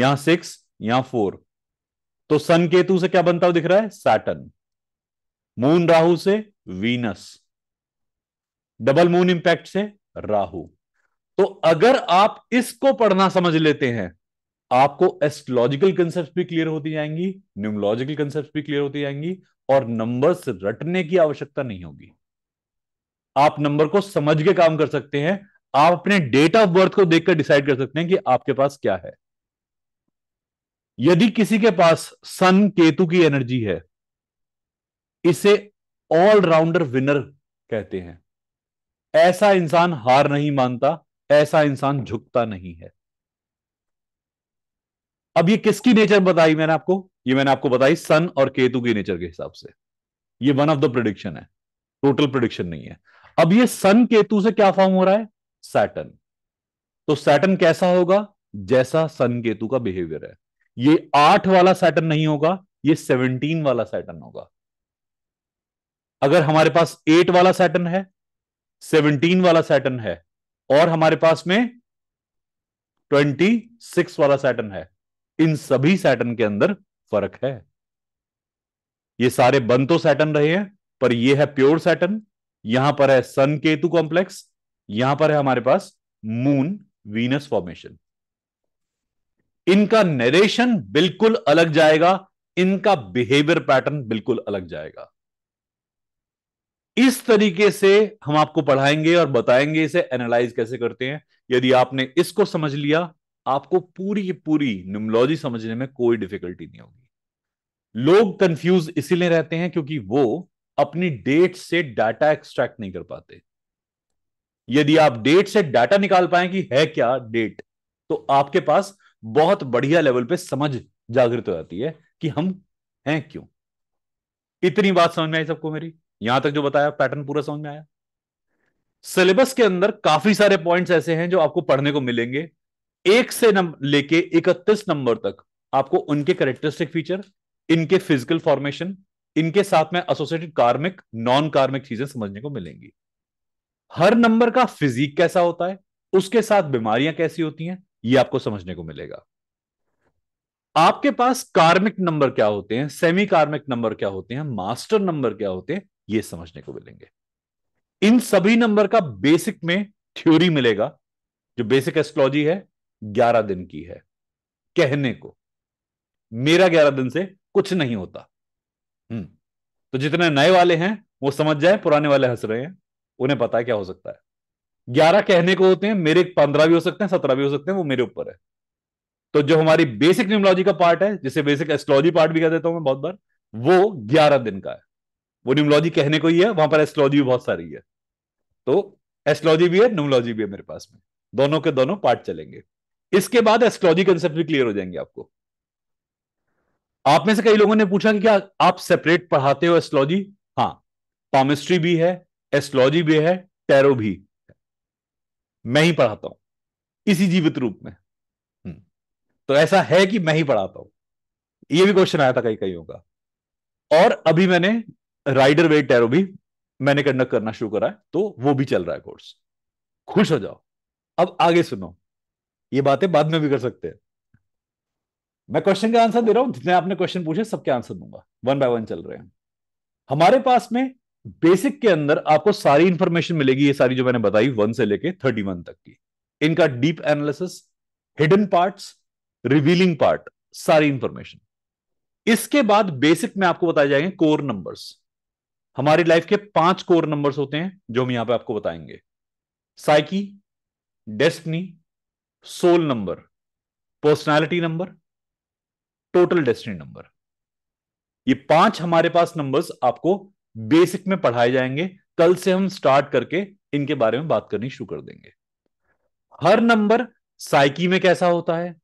यहां सिक्स यहां फोर तो सन केतु से क्या बनता हुआ दिख रहा है सैटन मून राहु से वीनस डबल मून इंपैक्ट से राहु तो अगर आप इसको पढ़ना समझ लेते हैं आपको एस्ट्रोलॉजिकल कंसेप्ट भी क्लियर होती जाएंगी न्यूमोलॉजिकल कंसेप्ट भी क्लियर होती जाएंगी और नंबर्स रटने की आवश्यकता नहीं होगी आप नंबर को समझ के काम कर सकते हैं आप अपने डेट ऑफ बर्थ को देखकर डिसाइड कर सकते हैं कि आपके पास क्या है यदि किसी के पास सन केतु की एनर्जी है इसे ऑलराउंडर विनर कहते हैं ऐसा इंसान हार नहीं मानता ऐसा इंसान झुकता नहीं है अब ये किसकी नेचर बताई मैंने आपको ये मैंने आपको बताई सन और केतु की नेचर के हिसाब से ये वन ऑफ द प्रोडिक्शन है टोटल प्रोडिक्शन नहीं है अब ये सन केतु से क्या फॉर्म हो रहा है सैटन तो सैटन कैसा होगा जैसा सन केतु का बिहेवियर है ये आठ वाला सैटन नहीं होगा ये सेवनटीन वाला सैटन होगा अगर हमारे पास एट वाला सैटन है सेवनटीन वाला सैटन है और हमारे पास में ट्वेंटी सिक्स वाला सैटन है इन सभी सैटन के अंदर फर्क है ये सारे बन तो सैटन रहे हैं पर ये है प्योर सैटन यहां पर है सन केतु कॉम्प्लेक्स यहां पर है हमारे पास मून वीनस फॉर्मेशन इनका नरेशन बिल्कुल अलग जाएगा इनका बिहेवियर पैटर्न बिल्कुल अलग जाएगा इस तरीके से हम आपको पढ़ाएंगे और बताएंगे इसे एनालाइज कैसे करते हैं यदि आपने इसको समझ लिया आपको पूरी की पूरी न्यूमोलॉजी समझने में कोई डिफिकल्टी नहीं होगी लोग कंफ्यूज इसीलिए रहते हैं क्योंकि वो अपनी डेट से डाटा एक्सट्रैक्ट नहीं कर पाते यदि आप डेट से डाटा निकाल पाए कि है क्या डेट तो आपके पास बहुत बढ़िया लेवल पे समझ जागृत हो जाती है कि हम हैं क्यों इतनी बात समझ में आई सबको मेरी यहां तक जो बताया पैटर्न पूरा समझ में आया सिलेबस के अंदर काफी सारे पॉइंट्स ऐसे हैं जो आपको पढ़ने को मिलेंगे एक से लेके इकतीस नंबर तक आपको उनके करेक्टरिस्टिक फीचर इनके फिजिकल फॉर्मेशन इनके साथ में एसोसिएटेड कार्मिक नॉन कार्मिक चीजें समझने को मिलेंगी हर नंबर का फिजिक कैसा होता है उसके साथ बीमारियां कैसी होती हैं ये आपको समझने को मिलेगा आपके पास कार्मिक नंबर क्या होते हैं सेमी कार्मिक नंबर क्या होते हैं मास्टर नंबर क्या होते हैं ये समझने को मिलेंगे इन सभी नंबर का बेसिक में थ्योरी मिलेगा जो बेसिक एस्ट्रोलॉजी है ग्यारह दिन की है कहने को मेरा ग्यारह दिन से कुछ नहीं होता हम्म तो जितने नए वाले हैं वो समझ जाए पुराने वाले हंस रहे हैं उन्हें पता है क्या हो सकता है ग्यारह कहने को होते हैं मेरे पंद्रह भी हो सकते हैं सत्रह भी हो सकते हैं वो मेरे ऊपर है तो जो हमारी बेसिक न्यूमोलॉजी का पार्ट है जिसे बेसिक एस्ट्रोलॉजी पार्ट भी कह देता हूं मैं बहुत बार वो ग्यारह दिन का है वो न्यूमोलॉजी कहने को ही है वहां पर एस्ट्रोलॉजी भी बहुत सारी है तो एस्ट्रोलॉजी भी है न्यूमोलॉजी भी है मेरे पास में दोनों के दोनों पार्ट चलेंगे इसके बाद एस्ट्रोलॉजी कंसेप्ट भी क्लियर हो जाएंगे आपको आप में से कई लोगों ने पूछा कि क्या आप सेपरेट पढ़ाते हो एस्ट्रोलॉजी हाँ पॉमिस्ट्री भी है एस्ट्रोलॉजी भी है टैरो भी है। मैं ही पढ़ाता हूं इसी जीवित रूप में हम्म, तो ऐसा है कि मैं ही पढ़ाता हूं ये भी क्वेश्चन आया था कई कईयों का और अभी मैंने राइडर वेट टैरो भी मैंने कंडक्ट करना शुरू करा है तो वो भी चल रहा है कोर्स खुश हो जाओ अब आगे सुनो ये बातें बाद में भी कर सकते हैं मैं क्वेश्चन का आंसर दे रहा हूं जितने आपने क्वेश्चन पूछे सबके आंसर दूंगा वन बाय वन चल रहे हैं हमारे पास में बेसिक के अंदर आपको सारी इंफॉर्मेशन मिलेगी ये सारी जो मैंने बताई वन से लेके थर्टी वन तक की इनका deep analysis hidden part revealing part सारी इंफॉर्मेशन इसके बाद बेसिक में आपको बताए जाएंगे कोर नंबर्स हमारी लाइफ के पांच कोर नंबर्स होते हैं जो हम यहां पे आपको बताएंगे psyche destiny soul number personality number total destiny number ये पांच हमारे पास नंबर्स आपको बेसिक में पढ़ाए जाएंगे कल से हम स्टार्ट करके इनके बारे में बात करनी शुरू कर देंगे हर नंबर साइकी में कैसा होता है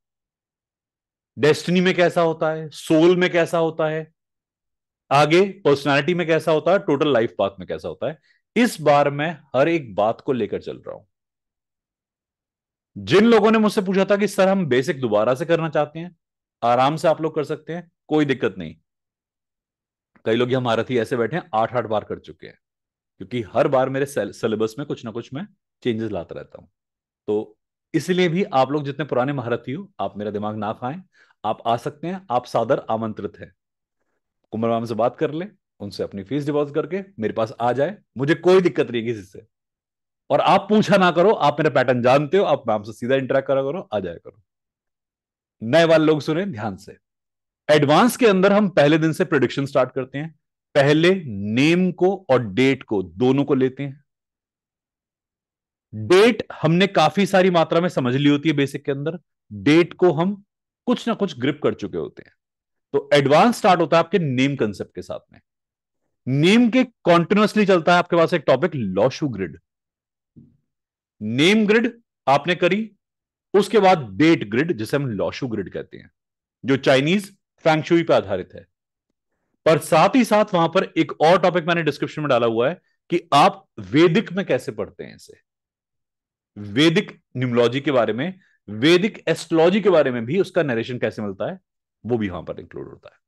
डेस्टिनी में कैसा होता है सोल में कैसा होता है आगे पर्सनालिटी में कैसा होता है टोटल लाइफ पाथ में कैसा होता है इस बार मैं हर एक बात को लेकर चल रहा हूं जिन लोगों ने मुझसे पूछा था कि सर हम बेसिक दोबारा से करना चाहते हैं आराम से आप लोग कर सकते हैं कोई दिक्कत नहीं कई लोग यहां महारथी ऐसे बैठे हैं आठ आठ बार कर चुके हैं क्योंकि हर बार मेरे सिलेबस में कुछ ना कुछ मैं चेंजेस लाता रहता हूं तो इसलिए भी आप लोग जितने पुराने महारथी हो आप मेरा दिमाग ना खाएं आप आ सकते हैं आप सादर आमंत्रित हैं कुमार माम से बात कर ले उनसे अपनी फीस डिपॉजिट करके मेरे पास आ जाए मुझे कोई दिक्कत नहीं किसी से और आप पूछा ना करो आप मेरा पैटर्न जानते हो आप मैम से सीधा इंटरेक्ट करा करो आ जाया करो नए वाले लोग सुने ध्यान से एडवांस के अंदर हम पहले दिन से प्रोडिक्शन स्टार्ट करते हैं पहले नेम को और डेट को दोनों को लेते हैं डेट हमने काफी सारी मात्रा में समझ ली होती है बेसिक के अंदर डेट को हम कुछ ना कुछ ग्रिप कर चुके होते हैं तो एडवांस स्टार्ट होता है आपके नेम कंसेप्ट के साथ में नेम के कॉन्टिन्यूसली चलता है आपके पास एक topic Lo Shu grid name grid आपने करी उसके बाद डेट ग्रिड जिसे हम लॉशू ग्रिड कहते हैं जो चाइनीज फैंगशुई पर आधारित है पर साथ ही साथ वहां पर एक और टॉपिक मैंने डिस्क्रिप्शन में डाला हुआ है कि आप वेदिक में कैसे पढ़ते हैं इसे वेदिक न्यूमोलॉजी के बारे में वेदिक एस्ट्रोलॉजी के बारे में भी उसका नरेशन कैसे मिलता है वो भी वहां पर इंक्लूड होता है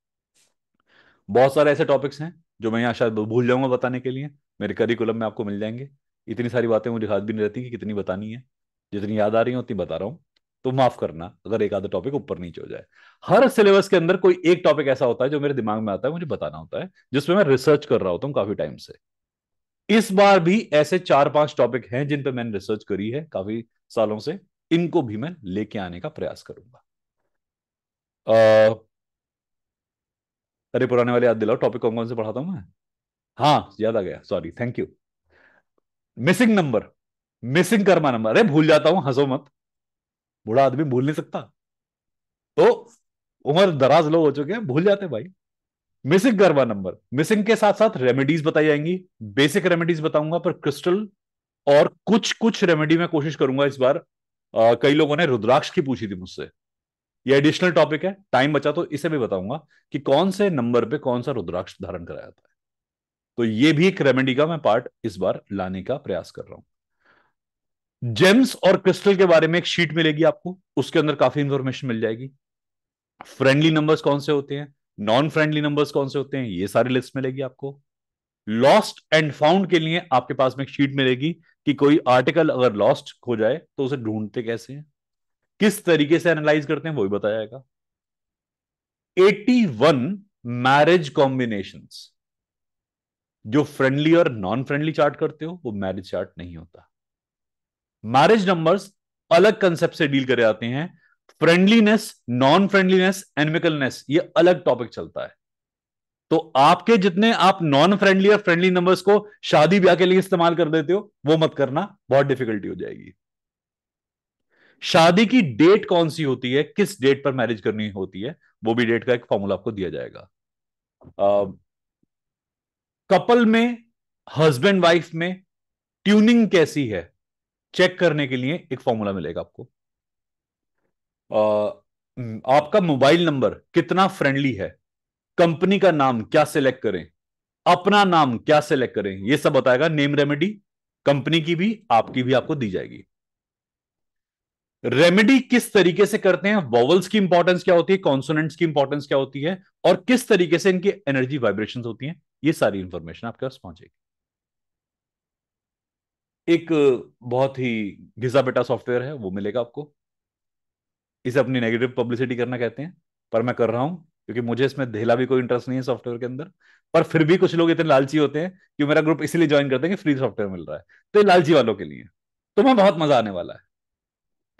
बहुत सारे ऐसे टॉपिक्स हैं जो मैं यहां शायद भूल जाऊंगा बताने के लिए मेरे करिकुलम में आपको मिल जाएंगे इतनी सारी बातें मुझे याद भी नहीं रहती कि कितनी बतानी है जितनी याद आ रही है उतनी बता रहा हूँ तो माफ करना अगर एक आधा टॉपिक ऊपर नीचे हो जाए हर सिलेबस के अंदर कोई एक टॉपिक ऐसा होता है जो मेरे दिमाग में आता है मुझे बताना होता है जिसमें मैं रिसर्च कर रहा होता हूँ काफी टाइम से इस बार भी ऐसे चार पांच टॉपिक हैं जिन पर मैंने रिसर्च करी है काफी सालों से इनको भी मैं लेके आने का प्रयास करूंगा अरे पुराने वाले याद दिलाओ टॉपिक कौन कौन से पढ़ाता हूं मैं हाँ याद आ गया sorry thank you missing number missing karma number अरे भूल जाता हूं हंसो मत बूढ़ा आदमी भूल नहीं सकता तो उम्र दराज लोग हो चुके हैं भूल जाते भाई मिसिंग गर्वा नंबर मिसिंग के साथ साथ रेमेडीज बताई जाएंगी बेसिक रेमेडीज बताऊंगा पर क्रिस्टल और कुछ कुछ रेमेडी में कोशिश करूंगा इस बार आ, कई लोगों ने रुद्राक्ष की पूछी थी मुझसे ये एडिशनल टॉपिक है टाइम बचा तो इसे भी बताऊंगा कि कौन से नंबर पे कौन सा रुद्राक्ष धारण कराया जाता है तो ये भी एक रेमेडी का मैं पार्ट इस बार लाने का प्रयास कर रहा हूं जेम्स और क्रिस्टल के बारे में एक शीट मिलेगी आपको उसके अंदर काफी इंफॉर्मेशन मिल जाएगी फ्रेंडली नंबर्स कौन से होते हैं नॉन फ्रेंडली नंबर्स कौन से होते हैं ये सारी लिस्ट मिलेगी आपको लॉस्ट एंड फाउंड के लिए आपके पास में एक शीट मिलेगी कि कोई आर्टिकल अगर लॉस्ट हो जाए तो उसे ढूंढते कैसे हैं किस तरीके से एनालाइज करते हैं वो भी बताया जाएगा 81 मैरिज कॉम्बिनेशंस जो फ्रेंडली और नॉन फ्रेंडली चार्ट करते हो वो मैरिज चार्ट नहीं होता मैरिज नंबर्स अलग कंसेप्ट से डील करे जाते हैं फ्रेंडलीनेस नॉन फ्रेंडलीनेस एनमिकलनेस ये अलग टॉपिक चलता है तो आपके जितने आप नॉन फ्रेंडली और फ्रेंडली नंबर्स को शादी ब्याह के लिए इस्तेमाल कर देते हो वो मत करना बहुत डिफिकल्टी हो जाएगी शादी की डेट कौन सी होती है किस डेट पर मैरिज करनी होती है वो भी डेट का एक फॉर्मूला आपको दिया जाएगा कपल में हस्बैंड वाइफ में ट्यूनिंग कैसी है चेक करने के लिए एक फॉर्मूला मिलेगा आपको आ, आपका मोबाइल नंबर कितना फ्रेंडली है कंपनी का नाम क्या सिलेक्ट करें अपना नाम क्या सिलेक्ट करें यह सब बताएगा नेम रेमेडी कंपनी की भी आपकी भी आपको दी जाएगी रेमेडी किस तरीके से करते हैं वॉवल्स की इंपॉर्टेंस क्या होती है कॉन्सोनेंट्स की इंपॉर्टेंस क्या होती है और किस तरीके से इनकी एनर्जी वाइब्रेशन होती है ये सारी इंफॉर्मेशन आपके पास पहुंचेगी एक बहुत ही घिसा बेटा सॉफ्टवेयर है वो मिलेगा आपको इसे अपनी नेगेटिव पब्लिसिटी करना कहते हैं पर मैं कर रहा हूं क्योंकि मुझे इसमें धेला भी कोई इंटरेस्ट नहीं है सॉफ्टवेयर के अंदर पर फिर भी कुछ लोग इतने लालची होते हैं कि मेरा ग्रुप इसलिए ज्वाइन करते हैं कि फ्री सॉफ्टवेयर मिल रहा है तो ये लालची वालों के लिए तो मैं बहुत मजा आने वाला है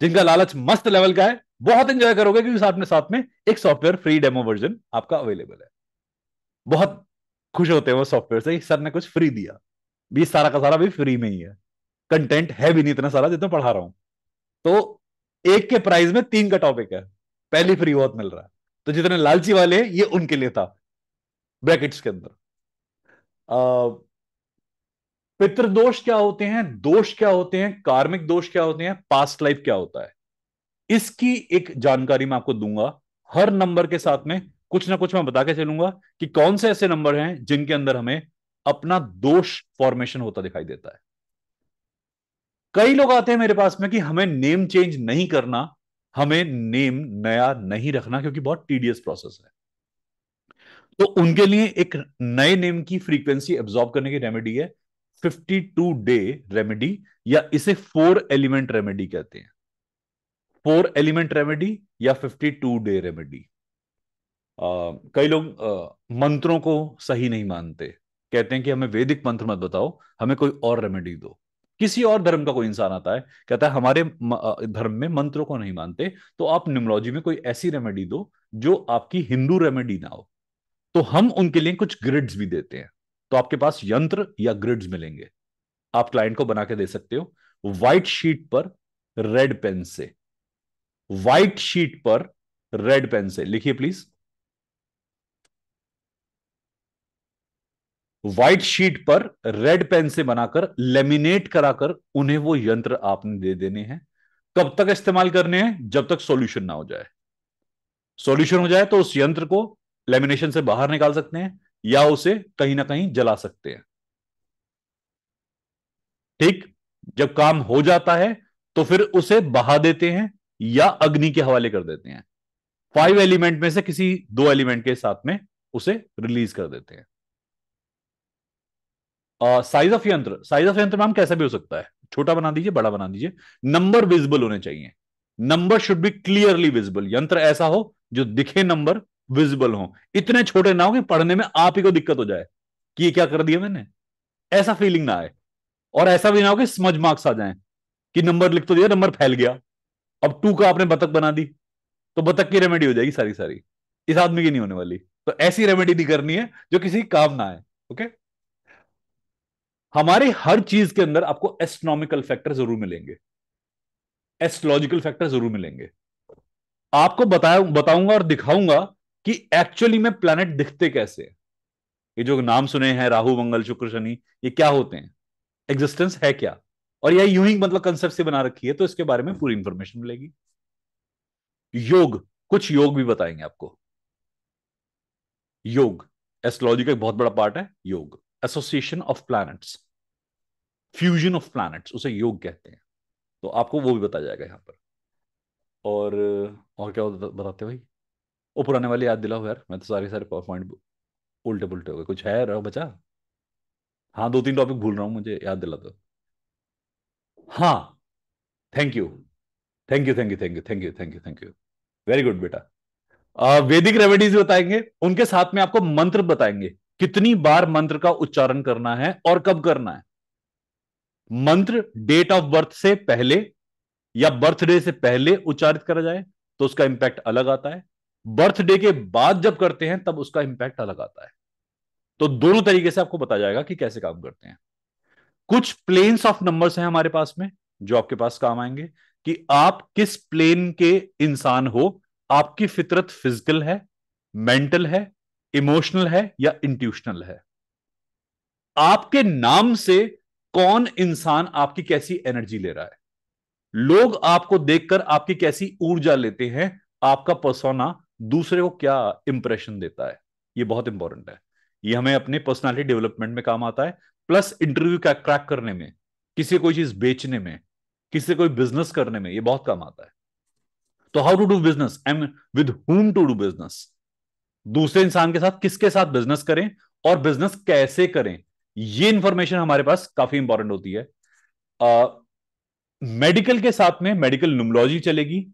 जिनका लालच मस्त लेवल का है बहुत एंजॉय करोगे क्योंकि साथ में साथ में एक सॉफ्टवेयर फ्री डेमो वर्जन आपका अवेलेबल है बहुत खुश होते हैं वो सॉफ्टवेयर से सर ने कुछ फ्री दिया भी सारा का सारा भी फ्री में ही है कंटेंट है भी नहीं इतना सारा जितना पढ़ा रहा हूँ तो एक के प्राइस में तीन का टॉपिक है पहली फ्री बहुत मिल रहा है तो जितने लालची वाले ये उनके लिए था ब्रैकेट्स के अंदर पितृदोष क्या होते हैं दोष क्या होते हैं कार्मिक दोष क्या होते हैं पास्ट लाइफ क्या होता है इसकी एक जानकारी मैं आपको दूंगा हर नंबर के साथ में कुछ ना कुछ मैं बता के चलूंगा कि कौन से ऐसे नंबर हैं जिनके अंदर हमें अपना दोष फॉर्मेशन होता दिखाई देता है कई लोग आते हैं मेरे पास में कि हमें नेम चेंज नहीं करना हमें नेम नया नहीं रखना क्योंकि बहुत टीडियस प्रोसेस है तो उनके लिए एक नए नेम की फ्रीक्वेंसी एब्जॉर्ब करने की रेमेडी है 52 डे रेमेडी या इसे फोर एलिमेंट रेमेडी कहते हैं फोर एलिमेंट रेमेडी या 52 डे रेमेडी कई लोग मंत्रों को सही नहीं मानते कहते हैं कि हमें वैदिक मंत्र मत बताओ हमें कोई और रेमेडी दो किसी और धर्म का कोई इंसान आता है कहता है हमारे धर्म में मंत्रों को नहीं मानते तो आप न्यूमोलॉजी में कोई ऐसी रेमेडी दो जो आपकी हिंदू रेमेडी ना हो तो हम उनके लिए कुछ ग्रिड्स भी देते हैं तो आपके पास यंत्र या ग्रिड्स मिलेंगे आप क्लाइंट को बना के दे सकते हो व्हाइट शीट पर रेड पेन से व्हाइट शीट पर रेड पेन से लिखिए प्लीज व्हाइट शीट पर रेड पेन से बनाकर लेमिनेट कराकर उन्हें वो यंत्र आपने दे देने हैं कब तक इस्तेमाल करने हैं जब तक सॉल्यूशन ना हो जाए सॉल्यूशन हो जाए तो उस यंत्र को लेमिनेशन से बाहर निकाल सकते हैं या उसे कहीं ना कहीं जला सकते हैं ठीक जब काम हो जाता है तो फिर उसे बहा देते हैं या अग्नि के हवाले कर देते हैं फाइव एलिमेंट में से किसी दो एलिमेंट के साथ में उसे रिलीज कर देते हैं size of yantra size of yantra ma'am कैसा भी हो सकता है छोटा बना दीजिए बड़ा बना दीजिए नंबर विजिबल होने चाहिए number should be clearly visible यंत्र ऐसा हो जो दिखे नंबर विजिबल हो इतने छोटे ना हो कि पढ़ने में आप ही को दिक्कत हो जाए कि ये क्या कर दिया मैंने ऐसा फीलिंग ना आए और ऐसा भी ना हो कि समझ मार्क्स आ जाए कि नंबर लिख तो दिया नंबर फैल गया अब टू का आपने बतक बना दी तो बतक की रेमेडी हो जाएगी सारी सारी इस आदमी की नहीं होने वाली तो ऐसी रेमेडी नहीं करनी है जो किसी काम ना आए ओके okay? हमारे हर चीज के अंदर आपको एस्ट्रोनॉमिकल फैक्टर जरूर मिलेंगे एस्ट्रोलॉजिकल फैक्टर जरूर मिलेंगे आपको बताया बताऊंगा और दिखाऊंगा कि एक्चुअली में प्लैनेट दिखते कैसे ये जो नाम सुने हैं राहु मंगल शुक्र शनि ये क्या होते हैं एग्जिस्टेंस है क्या और यह यू ही मतलब कंसेप्ट से बना रखी है तो इसके बारे में पूरी इंफॉर्मेशन मिलेगी योग कुछ योग भी बताएंगे आपको योग एस्ट्रोलॉजी का एक बहुत बड़ा पार्ट है योग association of planets fusion of planets उसे योग कहते हैं तो आपको वो भी बताया जाएगा यहाँ पर और और क्या बताते भाई वो पुराने वाले याद दिलाओ यार मैं तो सारे सारे पावर पॉइंट उल्टे पुलटे हो गए कुछ है रहो बचा हाँ दो तीन टॉपिक भूल रहा हूँ मुझे याद दिला दो हाँ thank you thank you thank you thank you thank you thank you thank you very good बेटा वैदिक रेमेडीज बताएंगे उनके साथ में आपको मंत्र बताएंगे कितनी बार मंत्र का उच्चारण करना है और कब करना है मंत्र डेट ऑफ बर्थ से पहले या बर्थडे से पहले उच्चारित करा जाए तो उसका इंपैक्ट अलग आता है बर्थडे के बाद जब करते हैं तब उसका इंपैक्ट अलग आता है तो दोनों तरीके से आपको बताया जाएगा कि कैसे काम करते हैं कुछ प्लेन्स ऑफ नंबर्स हैं हमारे पास में जो आपके पास काम आएंगे कि आप किस प्लेन के इंसान हो आपकी फितरत फिजिकल है मेंटल है इमोशनल है या इंट्यूशनल है आपके नाम से कौन इंसान आपकी कैसी एनर्जी ले रहा है लोग आपको देखकर आपकी कैसी ऊर्जा लेते हैं आपका पर्सोना दूसरे को क्या इंप्रेशन देता है ये बहुत इंपॉर्टेंट है ये हमें अपने पर्सनालिटी डेवलपमेंट में काम आता है प्लस इंटरव्यू का क्रैक करने में किसी कोई चीज बेचने में किसी कोई बिजनेस करने में ये बहुत काम आता है तो how to do business and with whom to do business दूसरे इंसान के साथ किसके साथ बिजनेस करें और बिजनेस कैसे करें ये इंफॉर्मेशन हमारे पास काफी इंपॉर्टेंट होती है मेडिकल uh, के साथ में मेडिकल न्यूमोलॉजी चलेगी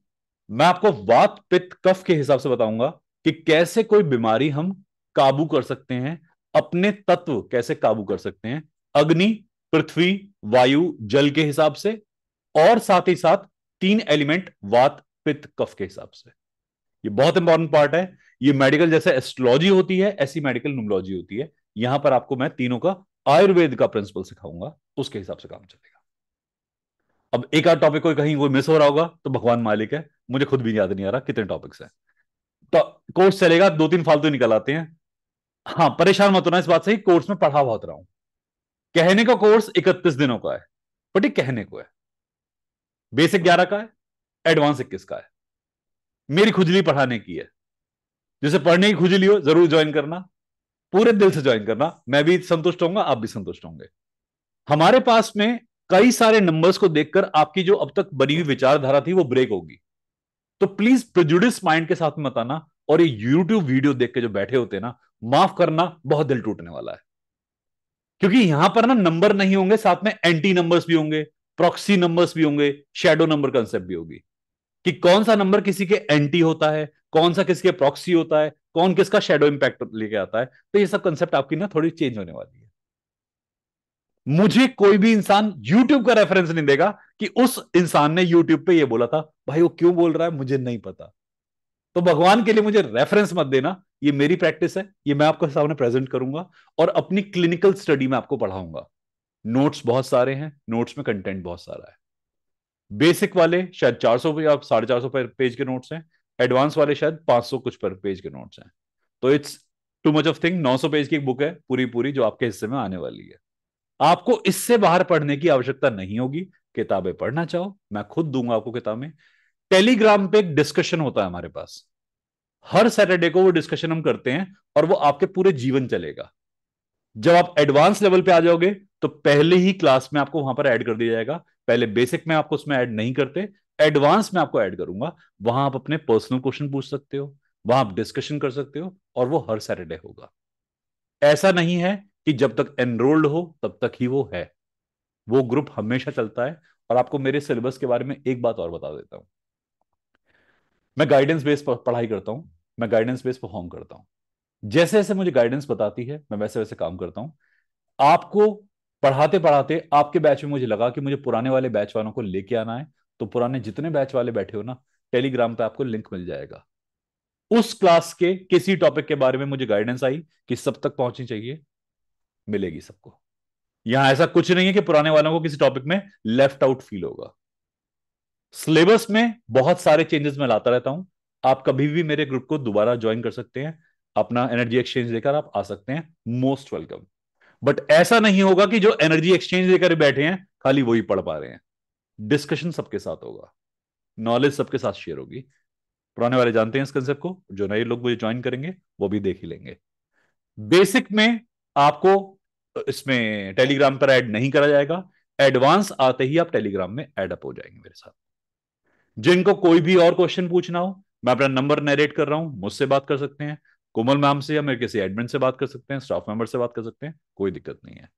मैं आपको वात पित्त कफ के हिसाब से बताऊंगा कि कैसे कोई बीमारी हम काबू कर सकते हैं अपने तत्व कैसे काबू कर सकते हैं अग्नि पृथ्वी वायु जल के हिसाब से और साथ ही साथ तीन एलिमेंट वात पित्त कफ के हिसाब से ये बहुत इंपॉर्टेंट पार्ट है ये मेडिकल जैसे एस्ट्रोलॉजी होती है ऐसी मेडिकल न्यूमोलॉजी होती है यहां पर आपको मैं तीनों का आयुर्वेद का प्रिंसिपल सिखाऊंगा उसके हिसाब से काम चलेगा अब एक आध टॉपिक कोई कहीं कोई मिस हो रहा होगा तो भगवान मालिक है मुझे खुद भी याद नहीं आ रहा कितने टॉपिक्स हैं तो कोर्स चलेगा दो तीन फालतू निकल आते हैं हाँ परेशान मत होना इस बात से ही कोर्स में पढ़ा बहुत रहा हूं कहने का कोर्स इकतीस दिनों का है बट ये कहने को है बेसिक ग्यारह का है एडवांस इक्कीस का है मेरी खुजली पढ़ाने की है जिसे पढ़ने की खुजली हो जरूर ज्वाइन करना पूरे दिल से ज्वाइन करना मैं भी संतुष्ट होऊंगा आप भी संतुष्ट होंगे हमारे पास में कई सारे नंबर्स को देखकर आपकी जो अब तक बनी हुई विचारधारा थी वो ब्रेक होगी तो प्लीज प्रोजुडिस माइंड के साथ मत आना और ये यूट्यूब वीडियो देख के जो बैठे होते ना माफ करना बहुत दिल टूटने वाला है क्योंकि यहां पर ना नंबर नहीं होंगे साथ में एंटी नंबर्स भी होंगे प्रॉक्सी नंबर्स भी होंगे शेडो नंबर कंसेप्ट भी होगी कि कौन सा नंबर किसी के एंटी होता है कौन सा किसके प्रॉक्सी होता है कौन किसका शेडो इम्पैक्ट लेके आता है तो ये सब कंसेप्ट आपकी ना थोड़ी चेंज होने वाली है मुझे कोई भी इंसान यूट्यूब का रेफरेंस नहीं देगा कि उस इंसान ने यूट्यूब पे ये बोला था भाई वो क्यों बोल रहा है मुझे नहीं पता तो भगवान के लिए मुझे रेफरेंस मत देना ये मेरी प्रैक्टिस है ये मैं आपके सामने प्रेजेंट करूंगा और अपनी क्लिनिकल स्टडी में आपको पढ़ाऊंगा नोट्स बहुत सारे हैं नोट्स में कंटेंट बहुत सारा है बेसिक वाले शायद चार सौ या साढ़े चार सौ पेज के नोट्स हैं एडवांस वाले शायद 500 कुछ पर पेज के नोट्स हैं तो it's too much of thing 900 page की एक बुक है पूरी पूरी जो आपके हिस्से में आने वाली है आपको इससे बाहर पढ़ने की आवश्यकता नहीं होगी किताबें पढ़ना चाहो मैं खुद दूंगा आपको किताबें टेलीग्राम पे एक डिस्कशन होता है हमारे पास हर सैटरडे को वो डिस्कशन हम करते हैं और वो आपके पूरे जीवन चलेगा जब आप एडवांस लेवल पे आ जाओगे तो पहले ही क्लास में आपको वहां पर ऐड कर दिया जाएगा पहले बेसिक में आपको उसमें ऐड नहीं करते एडवांस में आपको ऐड करूंगा वहां आप अपने पर्सनल क्वेश्चन पूछ सकते हो वहां आप डिस्कशन कर सकते हो और वो हर सैटरडे होगा ऐसा नहीं है कि जब तक एनरोल्ड हो तब तक ही वो है वो ग्रुप हमेशा चलता है और आपको मेरे सिलेबस के बारे में एक बात और बता देता हूं मैं गाइडेंस बेस पर पढ़ाई करता हूं मैं गाइडेंस बेस परफॉर्म करता हूं जैसे जैसे मुझे गाइडेंस बताती है मैं वैसे वैसे काम करता हूं आपको पढ़ाते पढ़ाते आपके बैच में मुझे लगा कि मुझे पुराने वाले बैच वालों को लेके आना है तो पुराने जितने बैच वाले बैठे हो ना टेलीग्राम पे आपको लिंक मिल जाएगा उस क्लास के किसी टॉपिक के बारे में मुझे गाइडेंस आई कि सब तक पहुंचनी चाहिए मिलेगी सबको यहां ऐसा कुछ नहीं है कि पुराने वालों को किसी टॉपिक में लेफ्ट आउट फील होगा सिलेबस में बहुत सारे चेंजेस मैं लाता रहता हूं आप कभी भी मेरे ग्रुप को दोबारा ज्वाइन कर सकते हैं अपना एनर्जी एक्सचेंज लेकर आप आ सकते हैं मोस्ट वेलकम बट ऐसा नहीं होगा कि जो एनर्जी एक्सचेंज लेकर बैठे हैं खाली वही पढ़ पा रहे हैं डिस्कशन सबके साथ होगा नॉलेज सबके साथ शेयर होगी पुराने वाले जानते हैं इस कंसेप्ट को जो नए लोग मुझे ज्वाइन करेंगे वो भी देख ही लेंगे बेसिक में आपको इसमें टेलीग्राम पर ऐड नहीं करा जाएगा एडवांस आते ही आप टेलीग्राम में ऐड अप हो जाएंगे मेरे साथ जिनको कोई भी और क्वेश्चन पूछना हो मैं अपना नंबर नरेट कर रहा हूं मुझसे बात कर सकते हैं कोमल मैम से या मेरे किसी एडमिन से बात कर सकते हैं स्टाफ मेंबर से बात कर सकते हैं कोई दिक्कत नहीं है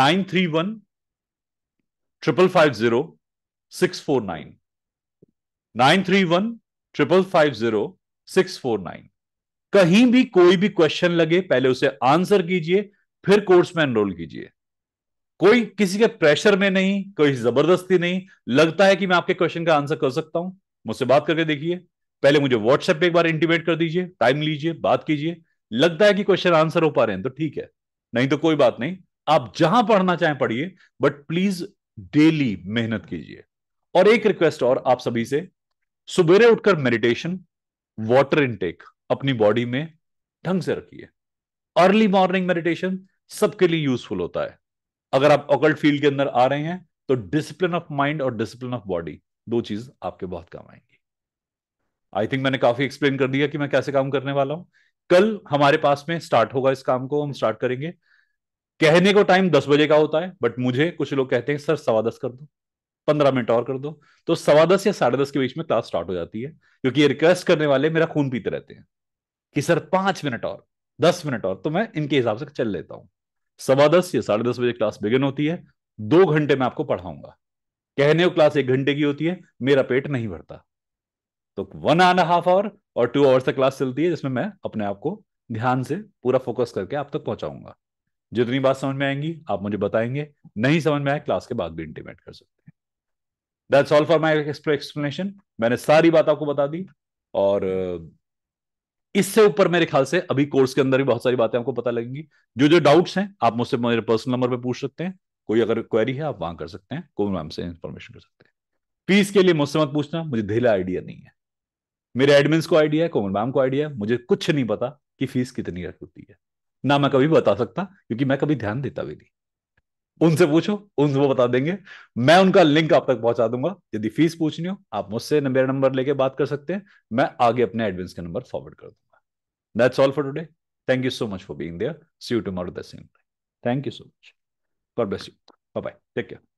nine three one triple five zero six four nine nine three one triple five zero six four nine कहीं भी कोई भी क्वेश्चन लगे पहले उसे आंसर कीजिए फिर कोर्स में एनरोल कीजिए कोई किसी के प्रेशर में नहीं कोई जबरदस्ती नहीं लगता है कि मैं आपके क्वेश्चन का आंसर कर सकता हूं मुझसे बात करके देखिए पहले मुझे व्हाट्सएप पे एक बार इंटीमेट कर दीजिए टाइम लीजिए बात कीजिए लगता है कि क्वेश्चन आंसर हो पा रहे हैं तो ठीक है नहीं तो कोई बात नहीं आप जहां पढ़ना चाहें पढ़िए बट प्लीज डेली मेहनत कीजिए और एक रिक्वेस्ट और आप सभी से सुबेरे उठकर मेडिटेशन वाटर इनटेक अपनी बॉडी में ढंग से रखिए अर्ली मॉर्निंग मेडिटेशन सबके लिए यूजफुल होता है अगर आप ऑकल्ट फील्ड के अंदर आ रहे हैं तो डिसिप्लिन ऑफ माइंड और डिसिप्लिन ऑफ बॉडी दो चीज आपके बहुत काम आएंगी आई थिंक मैंने काफी एक्सप्लेन कर दिया कि मैं कैसे काम करने वाला हूं कल हमारे पास में स्टार्ट होगा इस काम को हम स्टार्ट करेंगे कहने को टाइम दस बजे का होता है बट मुझे कुछ लोग कहते हैं सर सवा दस कर दो पंद्रह मिनट और कर दो तो सवा दस या साढ़े दस के बीच में क्लास स्टार्ट हो जाती है क्योंकि ये रिक्वेस्ट करने वाले मेरा खून पीते रहते हैं कि सर पांच मिनट और दस मिनट और तो मैं इनके हिसाब से चल लेता हूँ सवा दस या साढ़े दस बजे क्लास बिगिन होती है दो घंटे में आपको पढ़ाऊंगा कहने को क्लास एक घंटे की होती है मेरा पेट नहीं भरता तो वन एंड हाफ आवर और टू आवर्स तक क्लास चलती है जिसमें मैं अपने आप को ध्यान से पूरा फोकस करके आप तक तो पहुंचाऊंगा जितनी बात समझ में आएंगी आप मुझे बताएंगे नहीं समझ में आए क्लास के बाद भी इंटीमेट कर सकते हैं that's all for my explanation मैंने सारी बात आपको बता दी और इससे ऊपर मेरे ख्याल से अभी कोर्स के अंदर भी बहुत सारी बातें आपको पता लगेंगी जो जो डाउट्स हैं आप मुझसे मेरे पर्सनल नंबर पे पूछ सकते हैं कोई अगर क्वेरी है आप वहां कर सकते हैं कोई मैम से इंफॉर्मेशन कर सकते हैं फीस के लिए मुझसे मत पूछना मुझे ढीला आइडिया नहीं है मेरे एडमिन्स को आइडिया है कोमल मैम को आइडिया है मुझे कुछ नहीं पता कि फीस कितनी रख होती है ना मैं कभी बता सकता क्योंकि मैं कभी ध्यान देता भी नहीं उनसे पूछो उनसे वो बता देंगे मैं उनका लिंक आप तक पहुंचा दूंगा यदि फीस पूछनी हो आप मुझसे मेरा नंबर लेके बात कर सकते हैं मैं आगे अपने एडवांस का नंबर फॉरवर्ड कर दूंगा that's all for today thank you so much for being there see you tomorrow the same thank you so much God bless you bye bye take care